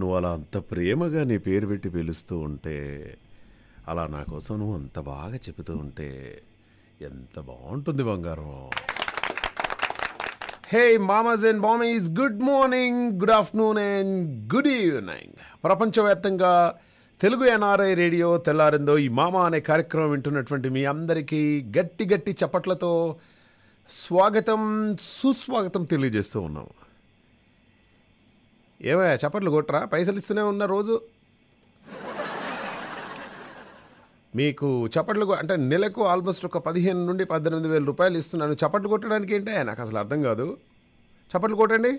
నువ్వు అలా అంత ప్రేమగా నీ పేరు పెట్టి పిలుస్తూ ఉంటే అలా నా కోసం నువ్వు అంత బాగా చెబుతూ ఉంటే ఎంత బాగుంటుంది బంగారం హే మామాజ్ అండ్ మామీస్ good morning good afternoon and good evening ప్రపంచవ్యాప్తంగా తెలుగు ఎన్ఆర్ఐ రేడియో తెల్లారిందో ఈ మామా అనే కార్యక్రమం వింటున్నటువంటి మీ అందరికీ గట్టి గట్టి చప్పట్లతో స్వాగతం సుస్వాగతం తెలియజేస్తూ ఉన్నాము ఏమయ్య చప్పట్లు కొట్టరా పైసలు ఇస్తూనే ఉన్న రోజు మీకు చప్పట్లు అంటే నెలకు ఆల్మోస్ట్ ఒక పదిహేను నుండి పద్దెనిమిది వేల రూపాయలు ఇస్తున్నాను చప్పట్లు కొట్టడానికి ఏంటే నాకు అసలు అర్థం కాదు చప్పట్లు కొట్టండి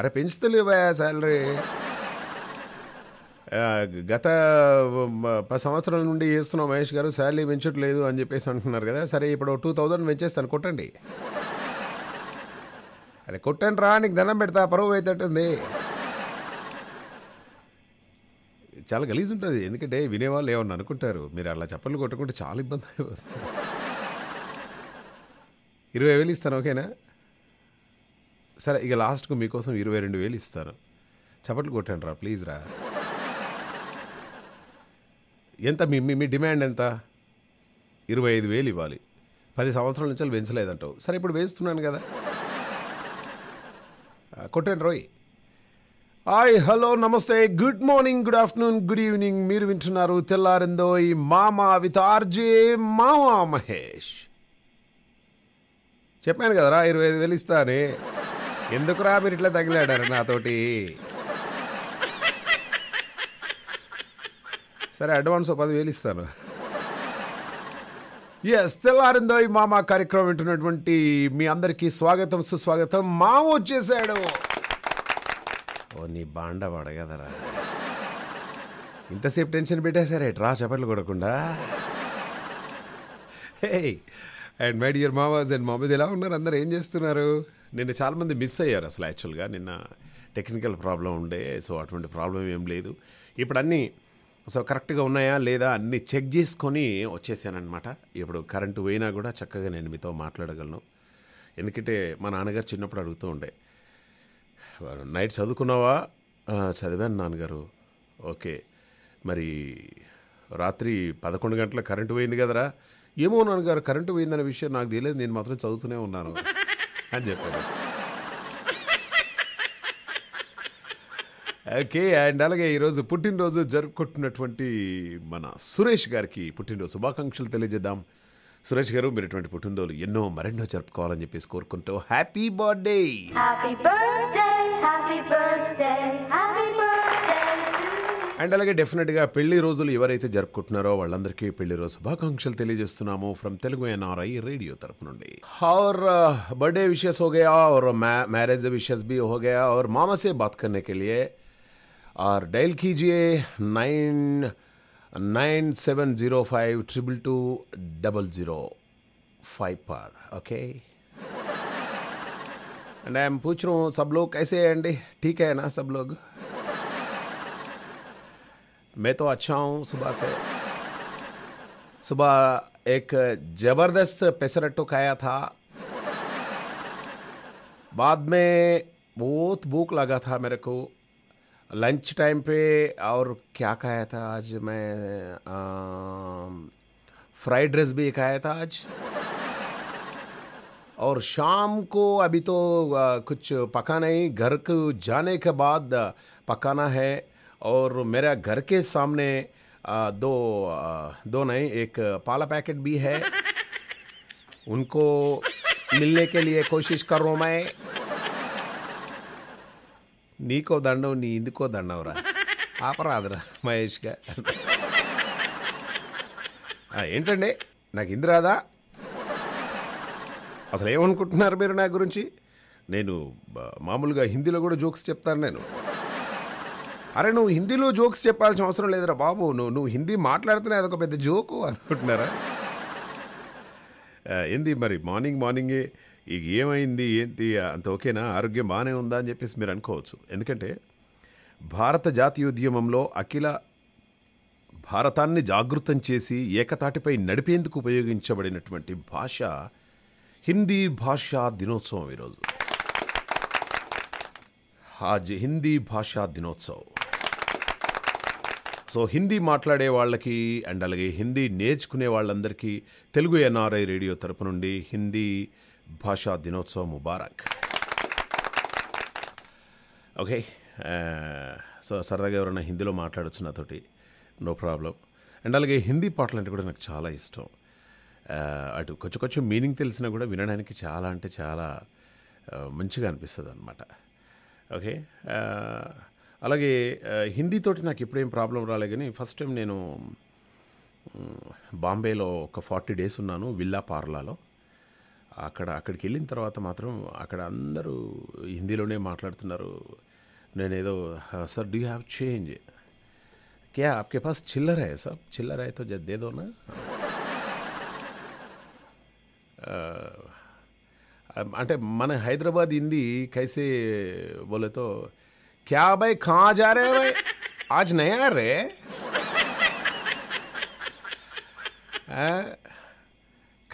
అరే పెంచుతలేవా శాలరీ గత పది సంవత్సరాల నుండి చేస్తున్నాం మహేష్ గారు శాలరీ పెంచట్లేదు అని చెప్పేసి అంటున్నారు కదా సరే ఇప్పుడు టూ థౌజండ్ పెంచేస్తాను కొట్టండి అది కొట్టండి రా నీకు దండం పెడతా పరువు అయితే చాలా గలీజ్ ఉంటుంది ఎందుకంటే వినేవాళ్ళు ఏమన్నా అనుకుంటారు మీరు అలా చప్పట్లు కొట్టుకుంటే చాలా ఇబ్బంది అయిపోతుంది ఇరవై వేలు ఇస్తాను ఓకేనా సరే ఇక లాస్ట్కు మీకోసం ఇరవై రెండు వేలు ఇస్తాను చప్పట్లు కొట్టండి రా ప్లీజ్ రా ఎంత మీ మీ డిమాండ్ ఎంత ఇరవై ఐదు వేలు ఇవ్వాలి పది సంవత్సరాల నుంచి పెంచలేదంటావు సరే ఇప్పుడు వేస్తున్నాను కదా కొట్టండి రోయ్ హాయ్ హలో నమస్తే good morning good afternoon good evening మీరు వింటున్నారు తెల్లారిందో ఈ మామా విత్ ఆర్జే మామా మహేష్ చెప్పాను కదరా ఇరవై ఐదు వేలు ఇస్తాను ఎందుకురా మీరు ఇట్లా తగిలాడారు నాతోటి సరే అడ్వాన్స్ పదివేలు ఇస్తాను ఎస్ తెల్లారిందోయ్ మామ కార్యక్రమం వింటున్నటువంటి మీ అందరికీ స్వాగతం సుస్వాగతం మామ వచ్చేసాడు ఓ నీ బాండ పడగదరా ఇంతసేపు టెన్షన్ పెట్టేశారే రా చెప్పట్లు కొడకుండా హే అండ్ మై డియర్ మామాజ్ అండ్ మామీస్ ఎలా ఉన్నారు అందరు ఏం చేస్తున్నారు నిన్న చాలామంది మిస్ అయ్యారు అసలు యాక్చువల్గా నిన్న టెక్నికల్ ప్రాబ్లం ఉండే సో అటువంటి ప్రాబ్లం ఏం లేదు ఇప్పుడు అన్నీ సో కరెక్ట్గా ఉన్నాయా లేదా అన్ని చెక్ చేసుకొని వచ్చేసానమాట ఇప్పుడు కరెంటు పోయినా కూడా చక్కగా నేను మీతో మాట్లాడగలను ఎందుకంటే మా నాన్నగారు చిన్నప్పుడు అడుగుతూ ఉండే నైట్ చదువుకున్నావా చదివాను నాన్నగారు ఓకే మరి రాత్రి పదకొండు గంటల కరెంటు పోయింది కదరా ఏమో నాన్నగారు కరెంటు పోయిందనే విషయం నాకు తెలియదు నేను మాత్రం చదువుతూనే ఉన్నాను అని చెప్పాను ఓకే అండ్ అలాగే ఈరోజు పుట్టినరోజు జరుపుకుంటున్నటువంటి మన సురేష్ గారికి పుట్టినరోజు శుభాకాంక్షలు తెలియజేద్దాం సురేష్ గారు మీరు ఇటువంటి పుట్టినరోజు ఎన్నో మరెన్నో జరుపుకోవాలని చెప్పేసి కోరుకుంటూ హ్యాపీ బర్త్డే అండ్ అలాగే డెఫినెట్గా పెళ్లి రోజులు ఎవరైతే జరుపుకుంటున్నారో వాళ్ళందరికీ పెళ్లి రోజు శుభాకాంక్షలు తెలియజేస్తున్నాము ఫ్రమ్ తెలుగు ఎన్ఆర్ఐ రేడియో తరపు నుండి ఆర్ బర్త్డే विशेष హోగయా ఆర్ మ్యారేజ్ मैरिज బి హోగయా ఆర్ మామసే और और डायल कीजिए nine nine seven zero five triple two double zero five पर ओके एंड आई एम पूछ रहा हूँ सब लोग कैसे हैं एंडी ठीक है ना सब लोग मैं तो अच्छा हूँ सुबह से सुबह एक ज़बरदस्त पेसरट्टो खाया था बाद में बहुत भूख लगा था मेरे को लंच टाइम पे और क्या खाया था आज मैं फ्राइड राइस भी खाया था आज और शाम को अभी तो आ, कुछ पका नहीं घर को जाने के बाद पकाना है और मेरा घर के सामने आ, दो आ, दो नहीं एक पाला पैकेट भी है उनको मिलने के लिए कोशिश कर रहा हूँ मैं నీకో దండం నీ ఇందుకో దండంరా ఆపరాదురా మహేష్గా ఏంటండి నాకు ఇంది రాదా అసలు ఏమనుకుంటున్నారు మీరు నా గురించి నేను మామూలుగా హిందీలో కూడా జోక్స్ చెప్తాను నేను అరే నువ్వు హిందీలో జోక్స్ చెప్పాల్సిన అవసరం లేదురా బాబు నువ్వు నువ్వు హిందీ మాట్లాడుతున్నా అదొక పెద్ద జోకు అనుకుంటున్నారా ఏంది మరి మార్నింగ్ మార్నింగే ఇక ఏమైంది ఏంటి అంత ఓకేనా ఆరోగ్యం బాగానే ఉందా అని చెప్పేసి మీరు అనుకోవచ్చు ఎందుకంటే భారత జాతీయోద్యమంలో అఖిల భారతాన్ని జాగృతం చేసి ఏకతాటిపై నడిపేందుకు ఉపయోగించబడినటువంటి భాష హిందీ భాషా దినోత్సవం ఈరోజు హాజ్ హిందీ భాషా దినోత్సవం సో హిందీ మాట్లాడే వాళ్ళకి అండ్ అలాగే హిందీ నేర్చుకునే వాళ్ళందరికీ తెలుగు ఎన్ఆర్ఐ రేడియో తరపు నుండి హిందీ భాషా దినోత్సవం ముబారక్ ఓకే సో uh, సరదాగా ఎవరైనా హిందీలో మాట్లాడచ్చు నాతోటి నో ప్రాబ్లం అండ్ అలాగే హిందీ పాటలు అంటే కూడా నాకు చాలా ఇష్టం uh, అటు కొంచెం కొంచెం మీనింగ్ తెలిసినా కూడా వినడానికి చాలా అంటే చాలా uh, మంచిగా అనిపిస్తుంది అనమాట ఓకే అలాగే హిందీతోటి నాకు ఇప్పుడేం ప్రాబ్లం రాలే కానీ ఫస్ట్ టైం నేను mm, బాంబేలో ఒక ఫార్టీ డేస్ ఉన్నాను విల్లా పార్లాలో అక్కడ అక్కడికి వెళ్ళిన తర్వాత మాత్రం అక్కడ అందరూ హిందీలోనే మాట్లాడుతున్నారు నేనేదో సార్ డూ హ్యావ్ చేంజ్ క్యా ఆప్కే పాస్ చిల్లర హే చిల్లరాయతో చిల్లర హే జద్దేదోనా అంటే మన హైదరాబాద్ హిందీ కైసే బోలేతో క్యా బై కా జారే ఆజ్ నయా రే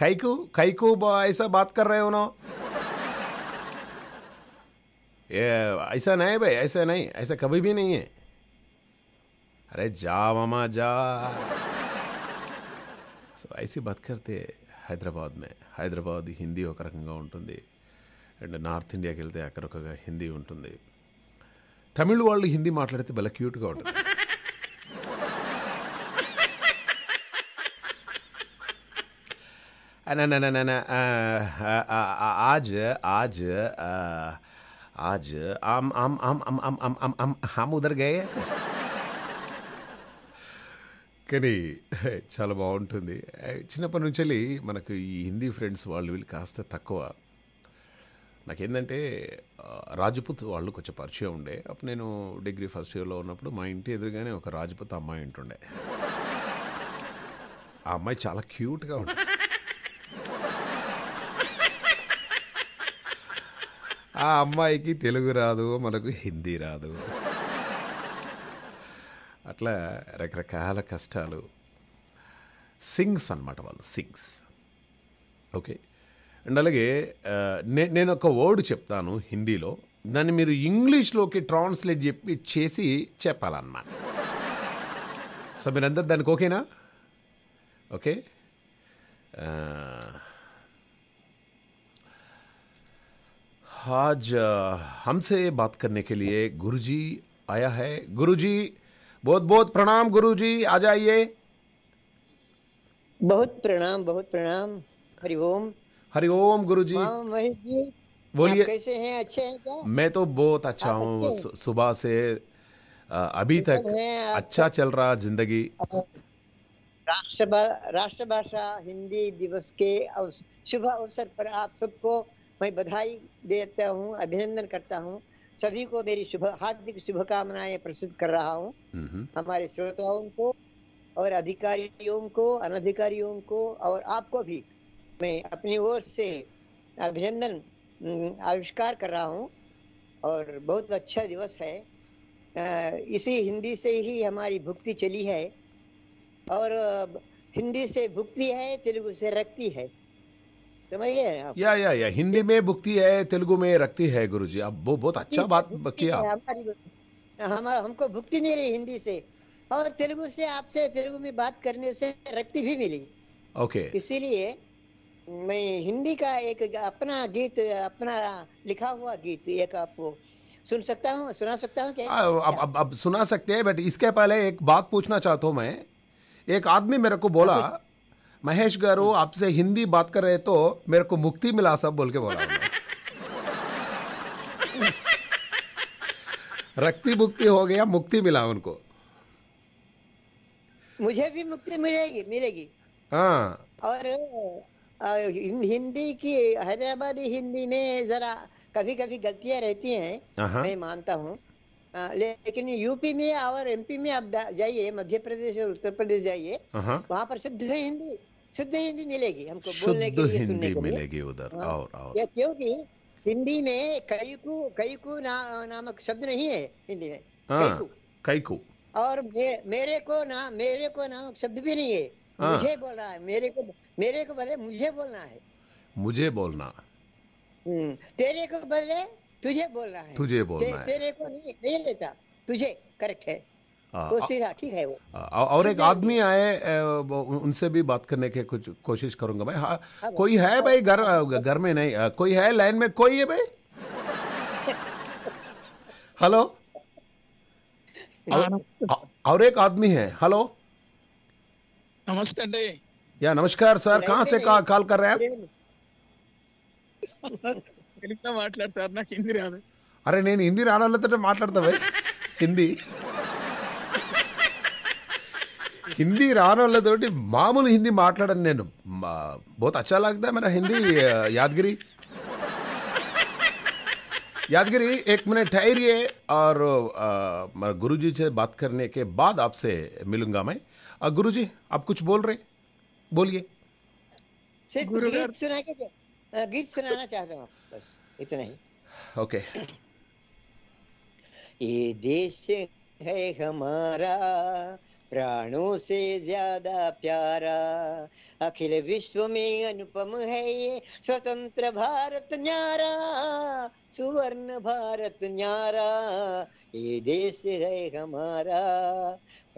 కైకు కైకు బాయ్సా బాత్ కర్ రహే హో నా యా ఐసా నహే బాయ్ ఐసా నహే ఐసా కబీ భీ నహే అరే జావ మజా సో ఐసీ బాత్ కర్తే హైదరాబాద్ మే హైదరాబాద్ హిందీ ఒక రకగా ఉంటుంది అండ్ నార్త్ ఇండియా గిల్తే అకరకగా హిందీ ఉంటుంది తమిళ వాళ్ళు హిందీ మాట్లాడితే బల్ల క్యూట్ గా ఉంటుంది आज आज आज हम हम हम हम हम हम हम हम हम उधर गए కానీ చాలా బాగుంటుంది eh, చిన్నప్పటి నుంచి వెళ్ళి మనకు ఈ హిందీ ఫ్రెండ్స్ వాళ్ళు వీళ్ళు కాస్త తక్కువ నాకేంటంటే రాజపుత్ వాళ్ళు కొంచెం పరిచయం ఉండే అప్పుడు నేను డిగ్రీ ఫస్ట్ ఇయర్లో ఉన్నప్పుడు మా ఇంటి ఎదురుగానే ఒక రాజపుత్ అమ్మాయి ఉంటుండే ఆ అమ్మాయి చాలా క్యూట్గా ఉంటుంది ఆ అమ్మాయికి తెలుగు రాదు మనకు హిందీ రాదు అట్లా రకరకాల కష్టాలు సింగ్స్ అనమాట వాళ్ళు సింగ్స్ ఓకే అండ్ అలాగే నే నేను ఒక వర్డ్ చెప్తాను హిందీలో దాన్ని మీరు ఇంగ్లీష్లోకి ట్రాన్స్లేట్ చెప్పి చేసి చెప్పాలన్నమాట సో మీరందరూ దానికి ఓకేనా ఓకే आज हमसे बात करने के लिए गुरुजी आया है गुरुजी बहुत बहुत प्रणाम गुरुजी आ जाइए बहुत प्रणाम बहुत प्रणाम हरिओम हरिओम गुरु जी बोलिए कैसे हैं अच्छे हैं क्या मैं तो बहुत अच्छा हूँ सुबह से अभी तक अच्छा चल रहा जिंदगी राष्ट्र राष्ट्रभाषा हिंदी दिवस के शुभ अवसर पर आप सबको मैं बधाई देता हूँ अभिनंदन करता हूँ सभी को मेरी शुभ हार्दिक शुभकामनाएं प्रस्तुत कर रहा हूँ हमारे श्रोताओं को और अधिकारियों को अनधिकारियों को और आपको भी मैं अपनी ओर से अभिनंदन आविष्कार कर रहा हूँ और बहुत अच्छा दिवस है इसी हिंदी से ही हमारी भुक्ति चली है और हिंदी से भुक्ति है तेलुगु से रक्ति है समझिए या या या हिंदी में बुकती है तेलुगु में रखती है जी अब वो बहुत अच्छा बात किया हमारा हमको भुक्ति नहीं रही हिंदी से और तेलुगु से आपसे तेलुगु में बात करने से रक्ति भी मिली ओके okay. इसीलिए मैं हिंदी का एक अपना गीत अपना लिखा हुआ गीत एक आपको सुन सकता हूँ सुना सकता हूँ क्या अब अब अब सुना सकते हैं बट इसके पहले एक बात पूछना चाहता हूँ मैं एक आदमी मेरे को बोला हाँ, महेश गारु आपसे हिंदी बात कर रहे तो मेरे को मुक्ति मिला सब बोल के बोला रक्ति मुक्ति हो गया मुक्ति मिला उनको मुझे भी मुक्ति मिलेगी मिलेगी हाँ और हिंदी की हैदराबादी हिंदी में जरा कभी कभी गलतियां रहती हैं मैं मानता हूँ लेकिन यूपी में और एमपी में आप जाइए मध्य प्रदेश और उत्तर प्रदेश जाइए वहाँ पर शुद्ध है हिंदी शुद्ध हिंदी मिलेगी हमको बोलने के लिए सुनने के लिए मिलेगी उधर हाँ। और और ये क्योंकि हिंदी में कैकू कैकू ना, नामक शब्द नहीं है हिंदी में कैकू हाँ, कैकू और मे, मेरे को ना मेरे को नामक शब्द भी नहीं है हाँ। मुझे बोलना है मेरे को मेरे को बोले मुझे बोलना है मुझे बोलना हम्म, तेरे को बोले तुझे बोलना है तुझे बोलना है तेरे को नहीं नहीं लेता तुझे करेक्ट है हाँ, तो हाँ, ठीक है वो हाँ, और एक आदमी आए उनसे भी बात करने की कुछ कोशिश करूंगा भाई हाँ कोई है भाई घर घर में नहीं कोई है लाइन में कोई है भाई हेलो और एक आदमी है हेलो नमस्ते डे या नमस्कार सर कहाँ से का, कॉल कर रहे हैं आप अरे नहीं हिंदी रात तो भाई हिंदी హిందీ రాని వాళ్ళతోటి మామూలు హిందీ మాట్లాడను నేను బోత్ అచ్చా లాగదా హిందీ యాదగిరి यादगिरी एक मिनट ठहरिए और गुरु जी से बात करने के बाद आपसे मिलूंगा मैं गुरु जी आप कुछ बोल रहे बोलिए गीत सुनाना चाहता बस इतना ही ओके ये देश है हमारा प्राणों से ज्यादा प्यारा अखिल विश्व में अनुपम है ये स्वतंत्र भारत न्यारा सुवर्ण भारत न्यारा ये देश है हमारा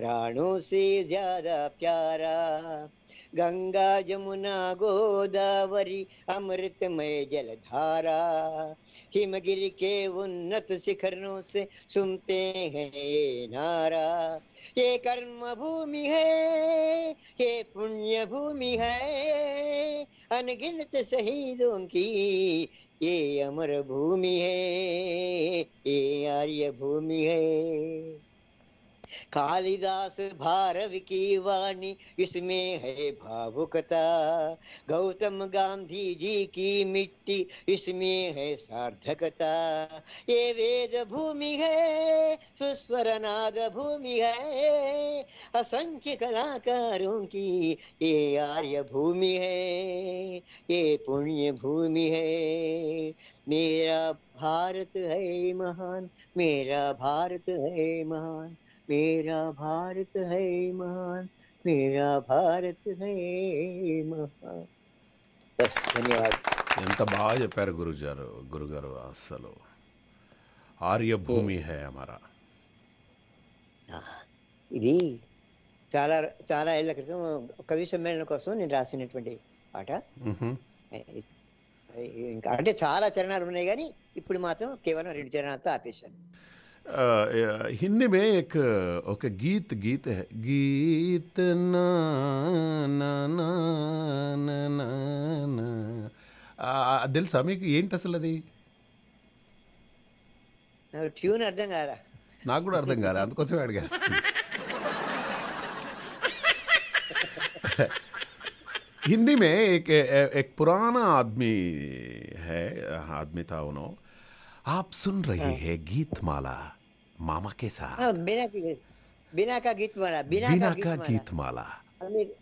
प्राणों से ज्यादा प्यारा गंगा जमुना गोदावरी अमृतमय जलधारा हिमगिर के उन्नत शिखरों से सुनते हैं ये नारा ये कर्म भूमि है ये पुण्य भूमि है अनगिनत शहीदों की ये अमर भूमि है ये आर्य भूमि है कालिदास भारव की वाणी इसमें है भावुकता गौतम गांधी जी की मिट्टी इसमें है सार्थकता ये वेद भूमि है सुस्वर नाद भूमि है असंख्य कलाकारों की ये आर्य भूमि है ये पुण्य भूमि है मेरा भारत है महान मेरा भारत है महान मेरा भारत है महान मेरा भारत है महान बस धन्यवाद ఎంత బాగా చెప్పారు గురుగారు గురుగారు అస్సలు ఆర్యభూమి hmm. హే అమరా ఇది చాలా చాలా ఏళ్ల క్రితం కవి సమ్మేళనం కోసం నేను రాసినటువంటి పాట ఇంకా అంటే చాలా చరణాలు ఉన్నాయి కానీ ఇప్పుడు మాత్రం కేవలం రెండు చరణాలతో ఆపేశాను हिंदी में एक ओके गीत गीत है गीत ना ना ना ना दिल ఏంటి అసలు అది ట్యూన్ అర్థం కారా నాకు కూడా అర్థం కారా हिंदी में एक एक पुराना आदमी है आदमी था उन्होंने आप सुन रहे हाँ। हैं माला मामा के साथ हाँ, बिना बिना का गीत माला बिना, बिना का गीत माला अमीर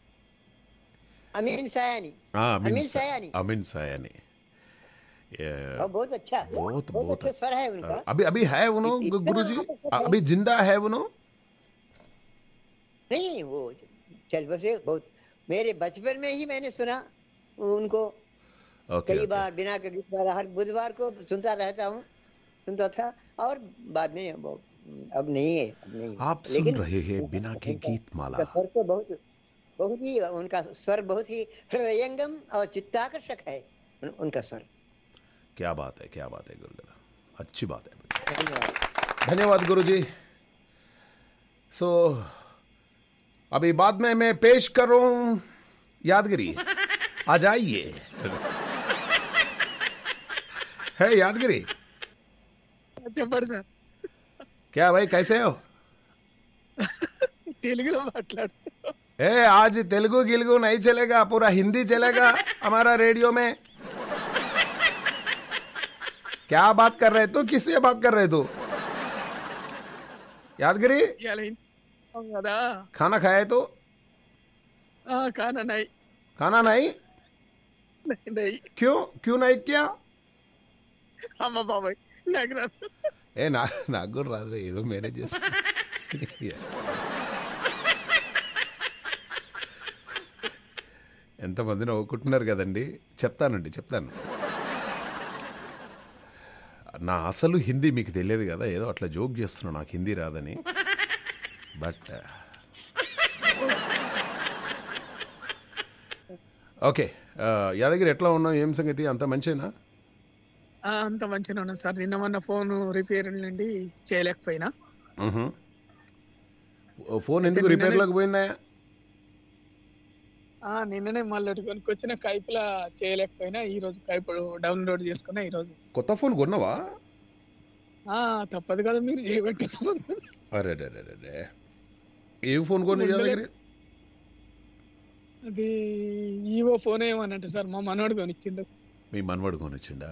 अमीन सयानी हाँ अमीन सयानी अमीन सयानी बहुत अच्छा बहुत बहुत अच्छा।, अच्छा स्वर है उनका हाँ, अभी अभी है वो तो गुरु जी अभी जिंदा है वो नहीं नहीं वो चल बसे बहुत मेरे बचपन में ही मैंने सुना उनको okay, कई okay. बार बिना के गीत हर बुधवार को सुनता रहता हूँ सुनता था और बाद में वो अब नहीं है अब नहीं है। आप सुन रहे हैं बिना के गीत माला स्वर तो बहुत बहुत ही उनका स्वर बहुत ही हृदयंगम और चित्ताकर्षक है उन, उनका स्वर क्या बात है क्या बात है गुरुगरा अच्छी बात है धन्यवाद गुरु जी सो so, अभी बाद में मैं पेश करूं यादगिरी आ जाइए है यादगिरी अच्छा, सर क्या भाई कैसे हो ए आज तेलुगु गिलगु नहीं चलेगा पूरा हिंदी चलेगा हमारा रेडियो में क्या बात कर रहे तू किससे बात कर रहे तू यादगिरी खाना खाया तो खाना नहीं खाना नहीं नहीं नहीं क्यों क्यों नहीं किया हम बाबा लग रहा ఏ నా నాకు కూడా రాదు ఏదో మేనేజ్ చేస్తా ఎంతమంది నవ్వుకుంటున్నారు కదండి చెప్తానండి చెప్తాను నా అసలు హిందీ మీకు తెలియదు కదా ఏదో అట్లా జోక్ చేస్తున్నా నాకు హిందీ రాదని but okay uh, uh, Yadagiri ఎట్లా ఉన్నావు ఏం సంగతి అంత మంచినా అంత మంచిగా ఉన్నా సార్ నిన్న మొన్న ఫోన్ రిపేర్ నుండి చేయలేకపోయినా ఫోన్ ఎందుకు లోకి పోయిందా నిన్ననే మళ్ళీ వచ్చిన కైపులా చేయలేకపోయినా ఈ రోజు కైపు డౌన్లోడ్ చేసుకున్నా ఈ రోజు కొత్త ఫోన్ కొన్నావా ఆ తప్పదు కదా మీరు చేయబట్టి అరే అరే ఏ ఫోన్ కొని అది ఈవో ఫోన్ ఏమన్నట్టు సార్ మా మనవాడు కొనిచ్చిండు మీ మనవాడు కొనిచ్చిండా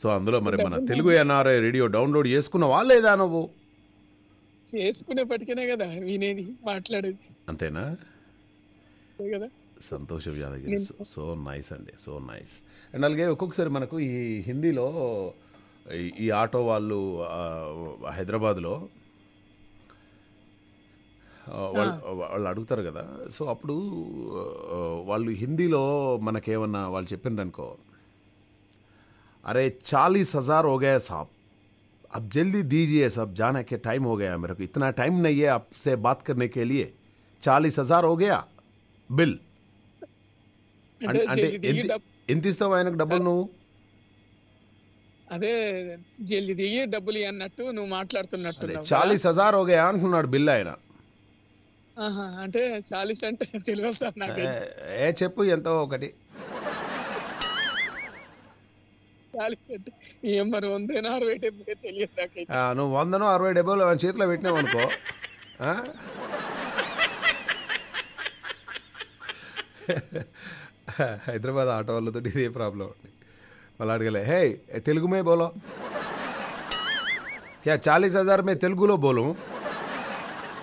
సో అందులో మరి మన తెలుగు ఎన్ఆర్ఐ రేడియో డౌన్లోడ్ చేసుకున్నావా లేదా నువ్వు చేసుకునేప్పటికనే కదా వినేది మాట్లాడేది అంతేనా కదా సంతోషం యాదగిరి సో నైస్ అండి సో నైస్ అండ్ అలాగే ఒక్కొక్కసారి మనకు ఈ హిందీలో ఈ ఆటో వాళ్ళు హైదరాబాద్లో వాళ్ళు వాళ్ళు అడుగుతారు కదా సో అప్పుడు వాళ్ళు హిందీలో మనకేమన్నా వాళ్ళు చెప్పిందనుకో अरे चालीस हज़ार हो गया साहब अब जल्दी दीजिए साहब जाने के टाइम हो गया मेरे को इतना टाइम नहीं है आपसे बात करने के लिए चालीस हज़ार हो गया బిల్ అంటే ఎంత ఇస్తావు ఆయనకు డబ్బులు నువ్వు అదే జల్ది దిగి డబ్బులు అన్నట్టు నువ్వు మాట్లాడుతున్నట్టు చాలీస్ హజార్ ఓగే అంటున్నాడు బిల్ ఆయన అంటే చాలీస్ అంటే తెలియదు సార్ నాకు ఏ చెప్పు ఎంతో ఒకటి అరవై నువ్వు వందను అరవై డెబ్బైలో వాళ్ళ చేతిలో పెట్టినావు అనుకో హైదరాబాద్ ఆటో వాళ్ళతో ఇదే ప్రాబ్లం అండి మళ్ళీ అడగలే హే తెలుగు మే బోలో క్యా చాలీస్ హజార్ మే తెలుగులో బోలు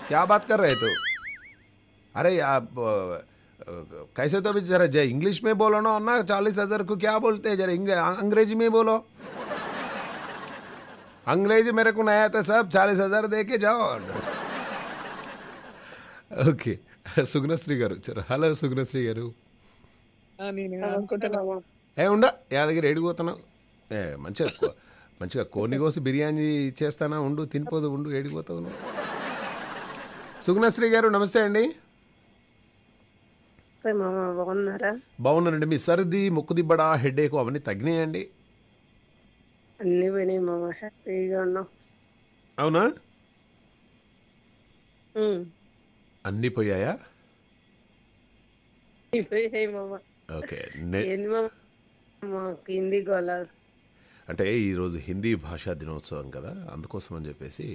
క్యా బాత్ కర్ తు అరే कैसे तो भी जरा जय इंग्लिश में बोलो ना ना चालीस हजार को क्या बोलते हैं जरा अंग्रेजी में बोलो अंग्रेजी मेरे को नया था सब चालीस हजार दे के जाओ ఓకే సుగ్నశ్రీ గారు వచ్చారు హలో సుగ్నశ్రీ గారు ఏ ఉండ యాదగిరి ఏడిపోతున్నావు ఏ మంచిగా మంచిగా కోని కోసి బిర్యానీ ఇచ్చేస్తానా ఉండు తినిపోదు ఉండు ఏడిపోతావు సుగ్నశ్రీ గారు నమస్తే అండి నమస్తే మామ బాగున్నారా బాగున్నానండి మీ సర్ది హెడ్ హెడేక్ అవన్నీ తగ్గినాయండి అన్ని పోయినాయి మామా హ్యాపీగా ఉన్నాం అవునా అన్ని పోయాయా అన్ని పోయాయి మామ ఓకే నే హిందీ గోళ అంటే ఈరోజు హిందీ భాషా దినోత్సవం కదా అందుకోసం అని చెప్పేసి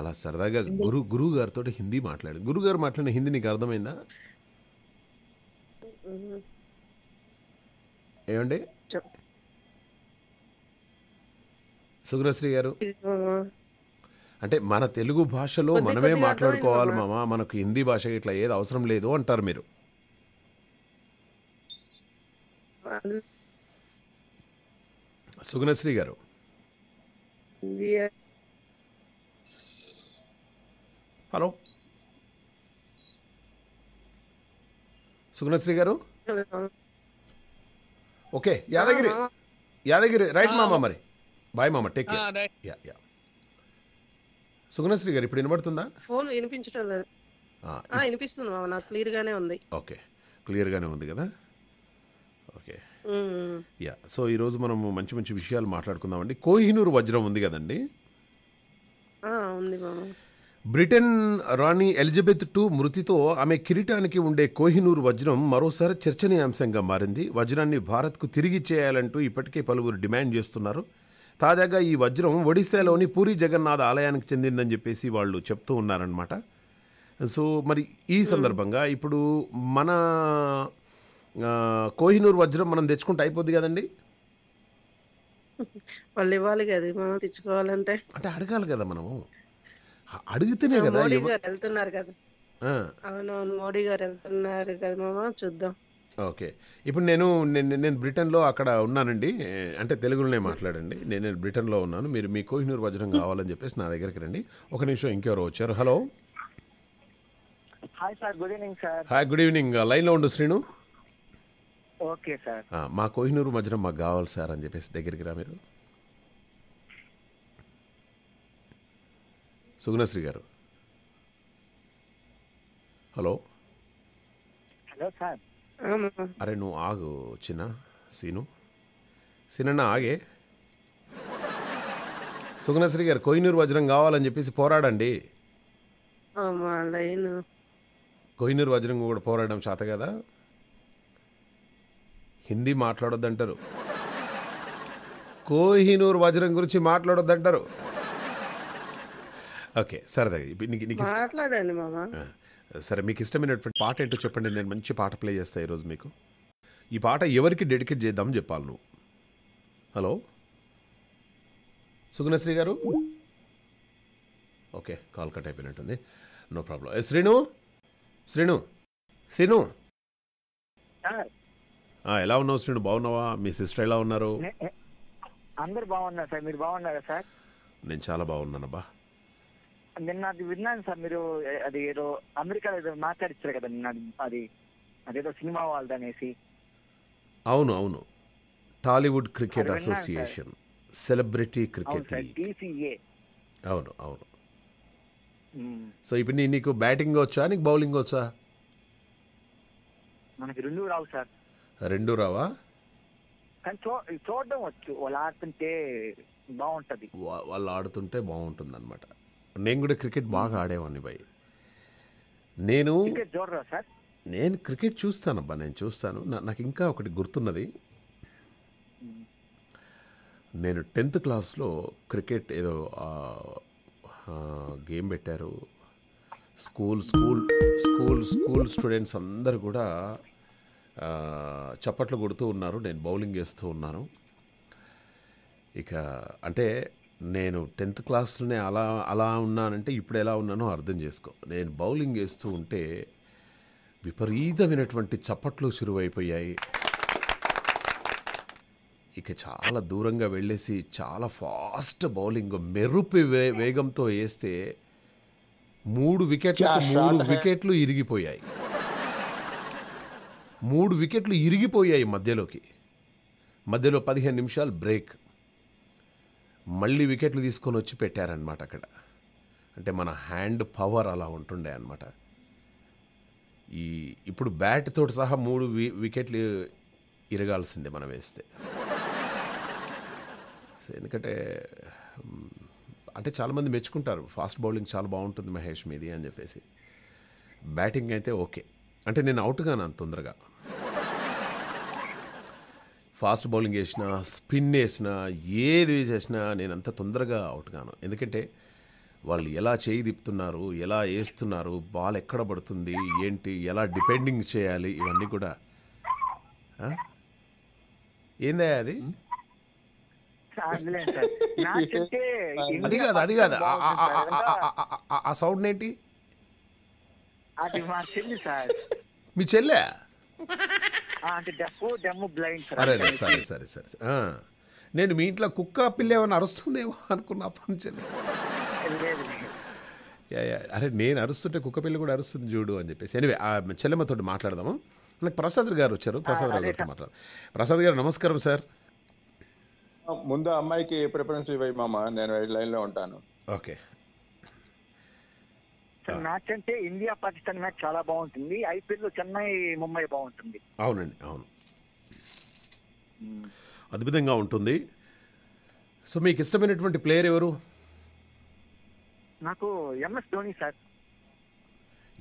అలా సరదాగా గురు గురువు గారితో హిందీ మాట్లాడు గురువు గారు మాట్లాడిన హిందీ నీకు అర్థమైందా Mm-hmm. ఏమండి సుగ్రశ్రీ గారు అంటే మన తెలుగు భాషలో మనమే మాట్లాడుకోవాలి మామ మనకు హిందీ భాష ఇట్లా ఏది అవసరం లేదు అంటారు మీరు సుగుణశ్రీ గారు హలో సుగుణశ్రీ గారు ఓకే యాదగిరి యాదగిరి రైట్ మామ మరి బాయ్ మామ టేక్ యా యా సుగుణశ్రీ గారు ఇప్పుడు వినబడుతుందా ఫోన్ వినిపించడం లేదు వినిపిస్తుంది మామ నాకు క్లియర్గానే ఉంది ఓకే క్లియర్గానే ఉంది కదా ఓకే యా సో ఈరోజు మనం మంచి మంచి విషయాలు మాట్లాడుకుందామండి కోహినూరు వజ్రం ఉంది కదండి ఉంది మామ బ్రిటన్ రాణి ఎలిజబెత్ టూ మృతితో ఆమె కిరీటానికి ఉండే కోహినూర్ వజ్రం మరోసారి చర్చనీయాంశంగా మారింది వజ్రాన్ని భారత్కు తిరిగి చేయాలంటూ ఇప్పటికే పలువురు డిమాండ్ చేస్తున్నారు తాజాగా ఈ వజ్రం ఒడిశాలోని పూరి జగన్నాథ్ ఆలయానికి చెందిందని చెప్పేసి వాళ్ళు చెప్తూ ఉన్నారనమాట సో మరి ఈ సందర్భంగా ఇప్పుడు మన కోహినూర్ వజ్రం మనం తెచ్చుకుంటే అయిపోద్ది కదండి వాళ్ళు ఇవ్వాలి కదా మనం తెచ్చుకోవాలంటే అంటే అడగాలి కదా మనము అడిగితేనే కదా వెళ్తున్నారు కదా అవునవును మోడీ గారు వెళ్తున్నారు కదా చూద్దాం ఓకే ఇప్పుడు నేను నేను బ్రిటన్లో అక్కడ ఉన్నానండి అంటే తెలుగులోనే మాట్లాడండి నేను నేను బ్రిటన్లో ఉన్నాను మీరు మీ కోహినూరు వజ్రం hmm. కావాలని చెప్పేసి నా దగ్గరికి రండి ఒక నిమిషం ఇంకెవరు వచ్చారు hello hi sir good evening sir hi good evening లైన్లో ఉండు శ్రీను ఓకే సార్ మా కోహినూరు వజ్రం మాకు కావాలి సార్ అని చెప్పేసి దగ్గరికి రా మీరు సుగుణశ్రీ గారు హలో హలో సార్ అరే నువ్వు ఆగు చిన్న సీను సీన ఆగే సుగుణశ్రీ గారు కోయినూరు వజ్రం కావాలని చెప్పేసి పోరాడండి కోయినూరు వజ్రం కూడా పోరాడడం చేత కదా హిందీ మాట్లాడొద్దంటారు కోహినూరు వజ్రం గురించి మాట్లాడొద్దంటారు ఓకే సరే నీకు మాట్లాడండి సరే మీకు ఇష్టమైనటువంటి పాట ఏంటో చెప్పండి నేను మంచి పాట ప్లే చేస్తా ఈరోజు మీకు ఈ పాట ఎవరికి డెడికేట్ చేద్దాం చెప్పాలి నువ్వు హలో సుగుణశ్రీ గారు ఓకే కాల్ కట్ అయిపోయినట్టుంది నో ప్రాబ్లం ఏ, శ్రీను శ్రీను శ్రీను ఎలా ఉన్నావు శ్రీను బాగున్నావా మీ సిస్టర్ ఎలా ఉన్నారు అందరు బాగున్నారు సార్ మీరు బాగున్నారా సార్ నేను చాలా బాగున్నానబ్బా నిన్న అది విన్నాను సార్ మీరు అది ఏదో అమెరికాలో ఏదో మాట్లాడిచ్చారు కదా నిన్న అది అదేదో సినిమా వాళ్ళది అనేసి అవును అవును Tollywood cricket association celebrity cricket అవును అవును సో ఇప్పుడు నీ నీకు బ్యాటింగ్ వచ్చా నీకు బౌలింగ్ వచ్చా మనకి రెండు రావు సార్ రెండు రావా కానీ చూడడం వచ్చు వాళ్ళు ఆడుతుంటే బాగుంటుంది వాళ్ళు ఆడుతుంటే బాగుంటుంది అనమాట నేను కూడా క్రికెట్ బాగా ఆడేవాడిని భయ్ నేను నేను క్రికెట్ చూస్తానబ్బా నేను చూస్తాను నాకు ఇంకా ఒకటి గుర్తున్నది నేను టెన్త్ క్లాస్లో క్రికెట్ ఏదో గేమ్ పెట్టారు school school school school students అందరు కూడా చప్పట్లు కొడుతూ ఉన్నారు నేను బౌలింగ్ వేస్తూ ఉన్నాను ఇక అంటే నేను టెన్త్ క్లాస్లోనే అలా అలా ఉన్నానంటే ఇప్పుడు ఎలా ఉన్నానో అర్థం చేసుకో నేను బౌలింగ్ వేస్తూ ఉంటే విపరీతమైనటువంటి చప్పట్లు సురువైపోయాయి ఇక చాలా దూరంగా వెళ్ళేసి చాలా ఫాస్ట్ బౌలింగ్ మెరుపు వే వేగంతో వేస్తే మూడు వికెట్లు మూడు వికెట్లు ఇరిగిపోయాయి మూడు వికెట్లు ఇరిగిపోయాయి మధ్యలోకి మధ్యలో పదిహేను నిమిషాలు బ్రేక్ మళ్ళీ వికెట్లు తీసుకొని వచ్చి పెట్టారనమాట అక్కడ అంటే మన హ్యాండ్ పవర్ అలా ఉంటుండే అనమాట ఈ ఇప్పుడు బ్యాట్ తోటి సహా మూడు వి వికెట్లు ఇరగాల్సిందే మనం వేస్తే సో ఎందుకంటే అంటే చాలామంది మెచ్చుకుంటారు ఫాస్ట్ బౌలింగ్ చాలా బాగుంటుంది మహేష్ మీది అని చెప్పేసి బ్యాటింగ్ అయితే ఓకే అంటే నేను అవుట్ కాను అంత తొందరగా ఫాస్ట్ బౌలింగ్ వేసినా స్పిన్ వేసినా ఏది చేసినా నేను అంత తొందరగా అవుట్ కాను ఎందుకంటే వాళ్ళు ఎలా చేయి దిప్పుతున్నారు ఎలా వేస్తున్నారు బాల్ ఎక్కడ పడుతుంది ఏంటి ఎలా డిపెండింగ్ చేయాలి ఇవన్నీ కూడా ఏందా అది అది కాదు అది కాదు ఆ సౌండ్ ఏంటి మీ చెల్లె అరే సరే సరే సరే నేను మీ ఇంట్లో కుక్క పిల్ల ఏమైనా అరుస్తుందేమో అనుకున్నా పంచలేదు అరే నేను అరుస్తుంటే కుక్క పిల్ల కూడా అరుస్తుంది చూడు అని చెప్పేసి ఎనివే ఆ చెల్లెమ్మతో మాట్లాడదాము నాకు ప్రసాద్ గారు వచ్చారు ప్రసాద్ గారు మాట్లాడదాం ప్రసాద్ గారు నమస్కారం సార్ ముందు అమ్మాయికి ప్రిఫరెన్స్ ఇవ్వమ్మా నేను లైన్లో ఉంటాను ఓకే మ్యాచ్ అంటే ఇండియా పాకిస్తాన్ మ్యాచ్ చాలా బాగుంటుంది ఐపీఎల్ లో చెన్నై ముంబై బాగుంటుంది అవునండి అవును అద్భుతంగా ఉంటుంది సో మీకు ఇష్టమైనటువంటి ప్లేయర్ ఎవరు నాకు MS Dhoni sir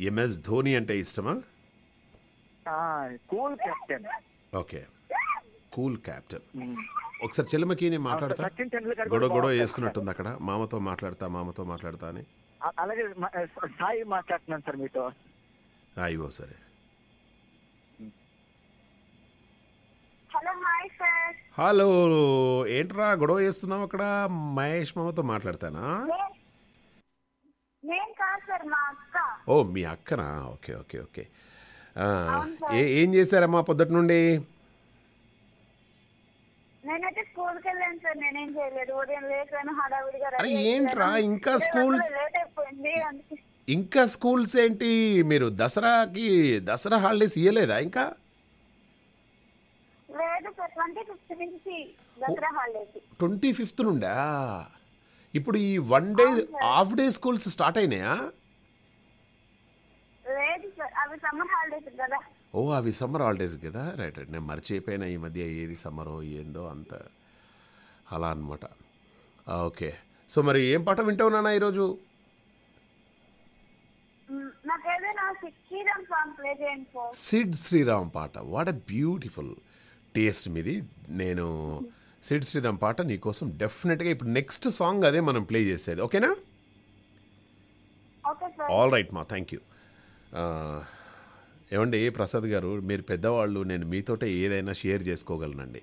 MS Dhoni అంటే ఇష్టమా cool captain okay cool captain ఒకసారి చెల్లమకి నేను మాట్లాడతా గొడవ గొడవ చేస్తున్నట్టుంది అక్కడ మామతో మాట్లాడతా మామతో మాట్లాడతా అని అలాగే సాయి మాట్లాడుతున్నాను సార్ మీతో అయ్యో సరే హలో ఏంట్రా గొడవ చేస్తున్నావు అక్కడ మహేష్ మామతో మాట్లాడతానా ఓ మీ అక్కనా ఓకే ఓకే ఓకే ఏం చేశారమ్మా పొద్దుటి నుండి వెళ్ళాను సార్ చేయలేదు అరే ఏంట్రా ఇంకా స్కూల్ ఇంకా స్కూల్స్ ఏంటి మీరు దసరాకి దసరా హాలిడేస్ ఇవ్వలేదా ఇంకా ట్వంటీ ఫిఫ్త్ నుండా ఇప్పుడు ఈ one day half day schools start అయినాయా ఓ అవి సమ్మర్ హాలిడేస్ కదా రైట్ రైట్ నేను మర్చిపోయినా ఈ మధ్య ఏది సమ్మరో ఏందో అంత అలా అనమాట ఓకే సో మరి ఏం పాట వింటావు నాన్న ఈరోజు సిడ్ శ్రీరామ్ పాట వాట్ ఎ బ్యూటిఫుల్ టేస్ట్ మీది నేను సిడ్ శ్రీరామ్ పాట నీకోసం డెఫినెట్గా ఇప్పుడు నెక్స్ట్ సాంగ్ అదే మనం ప్లే చేసేది ఓకేనా ఆల్ రైట్ మా థ్యాంక్ యూ ఏమండి ప్రసాద్ గారు మీరు పెద్దవాళ్ళు నేను మీతోటే ఏదైనా షేర్ చేసుకోగలనండి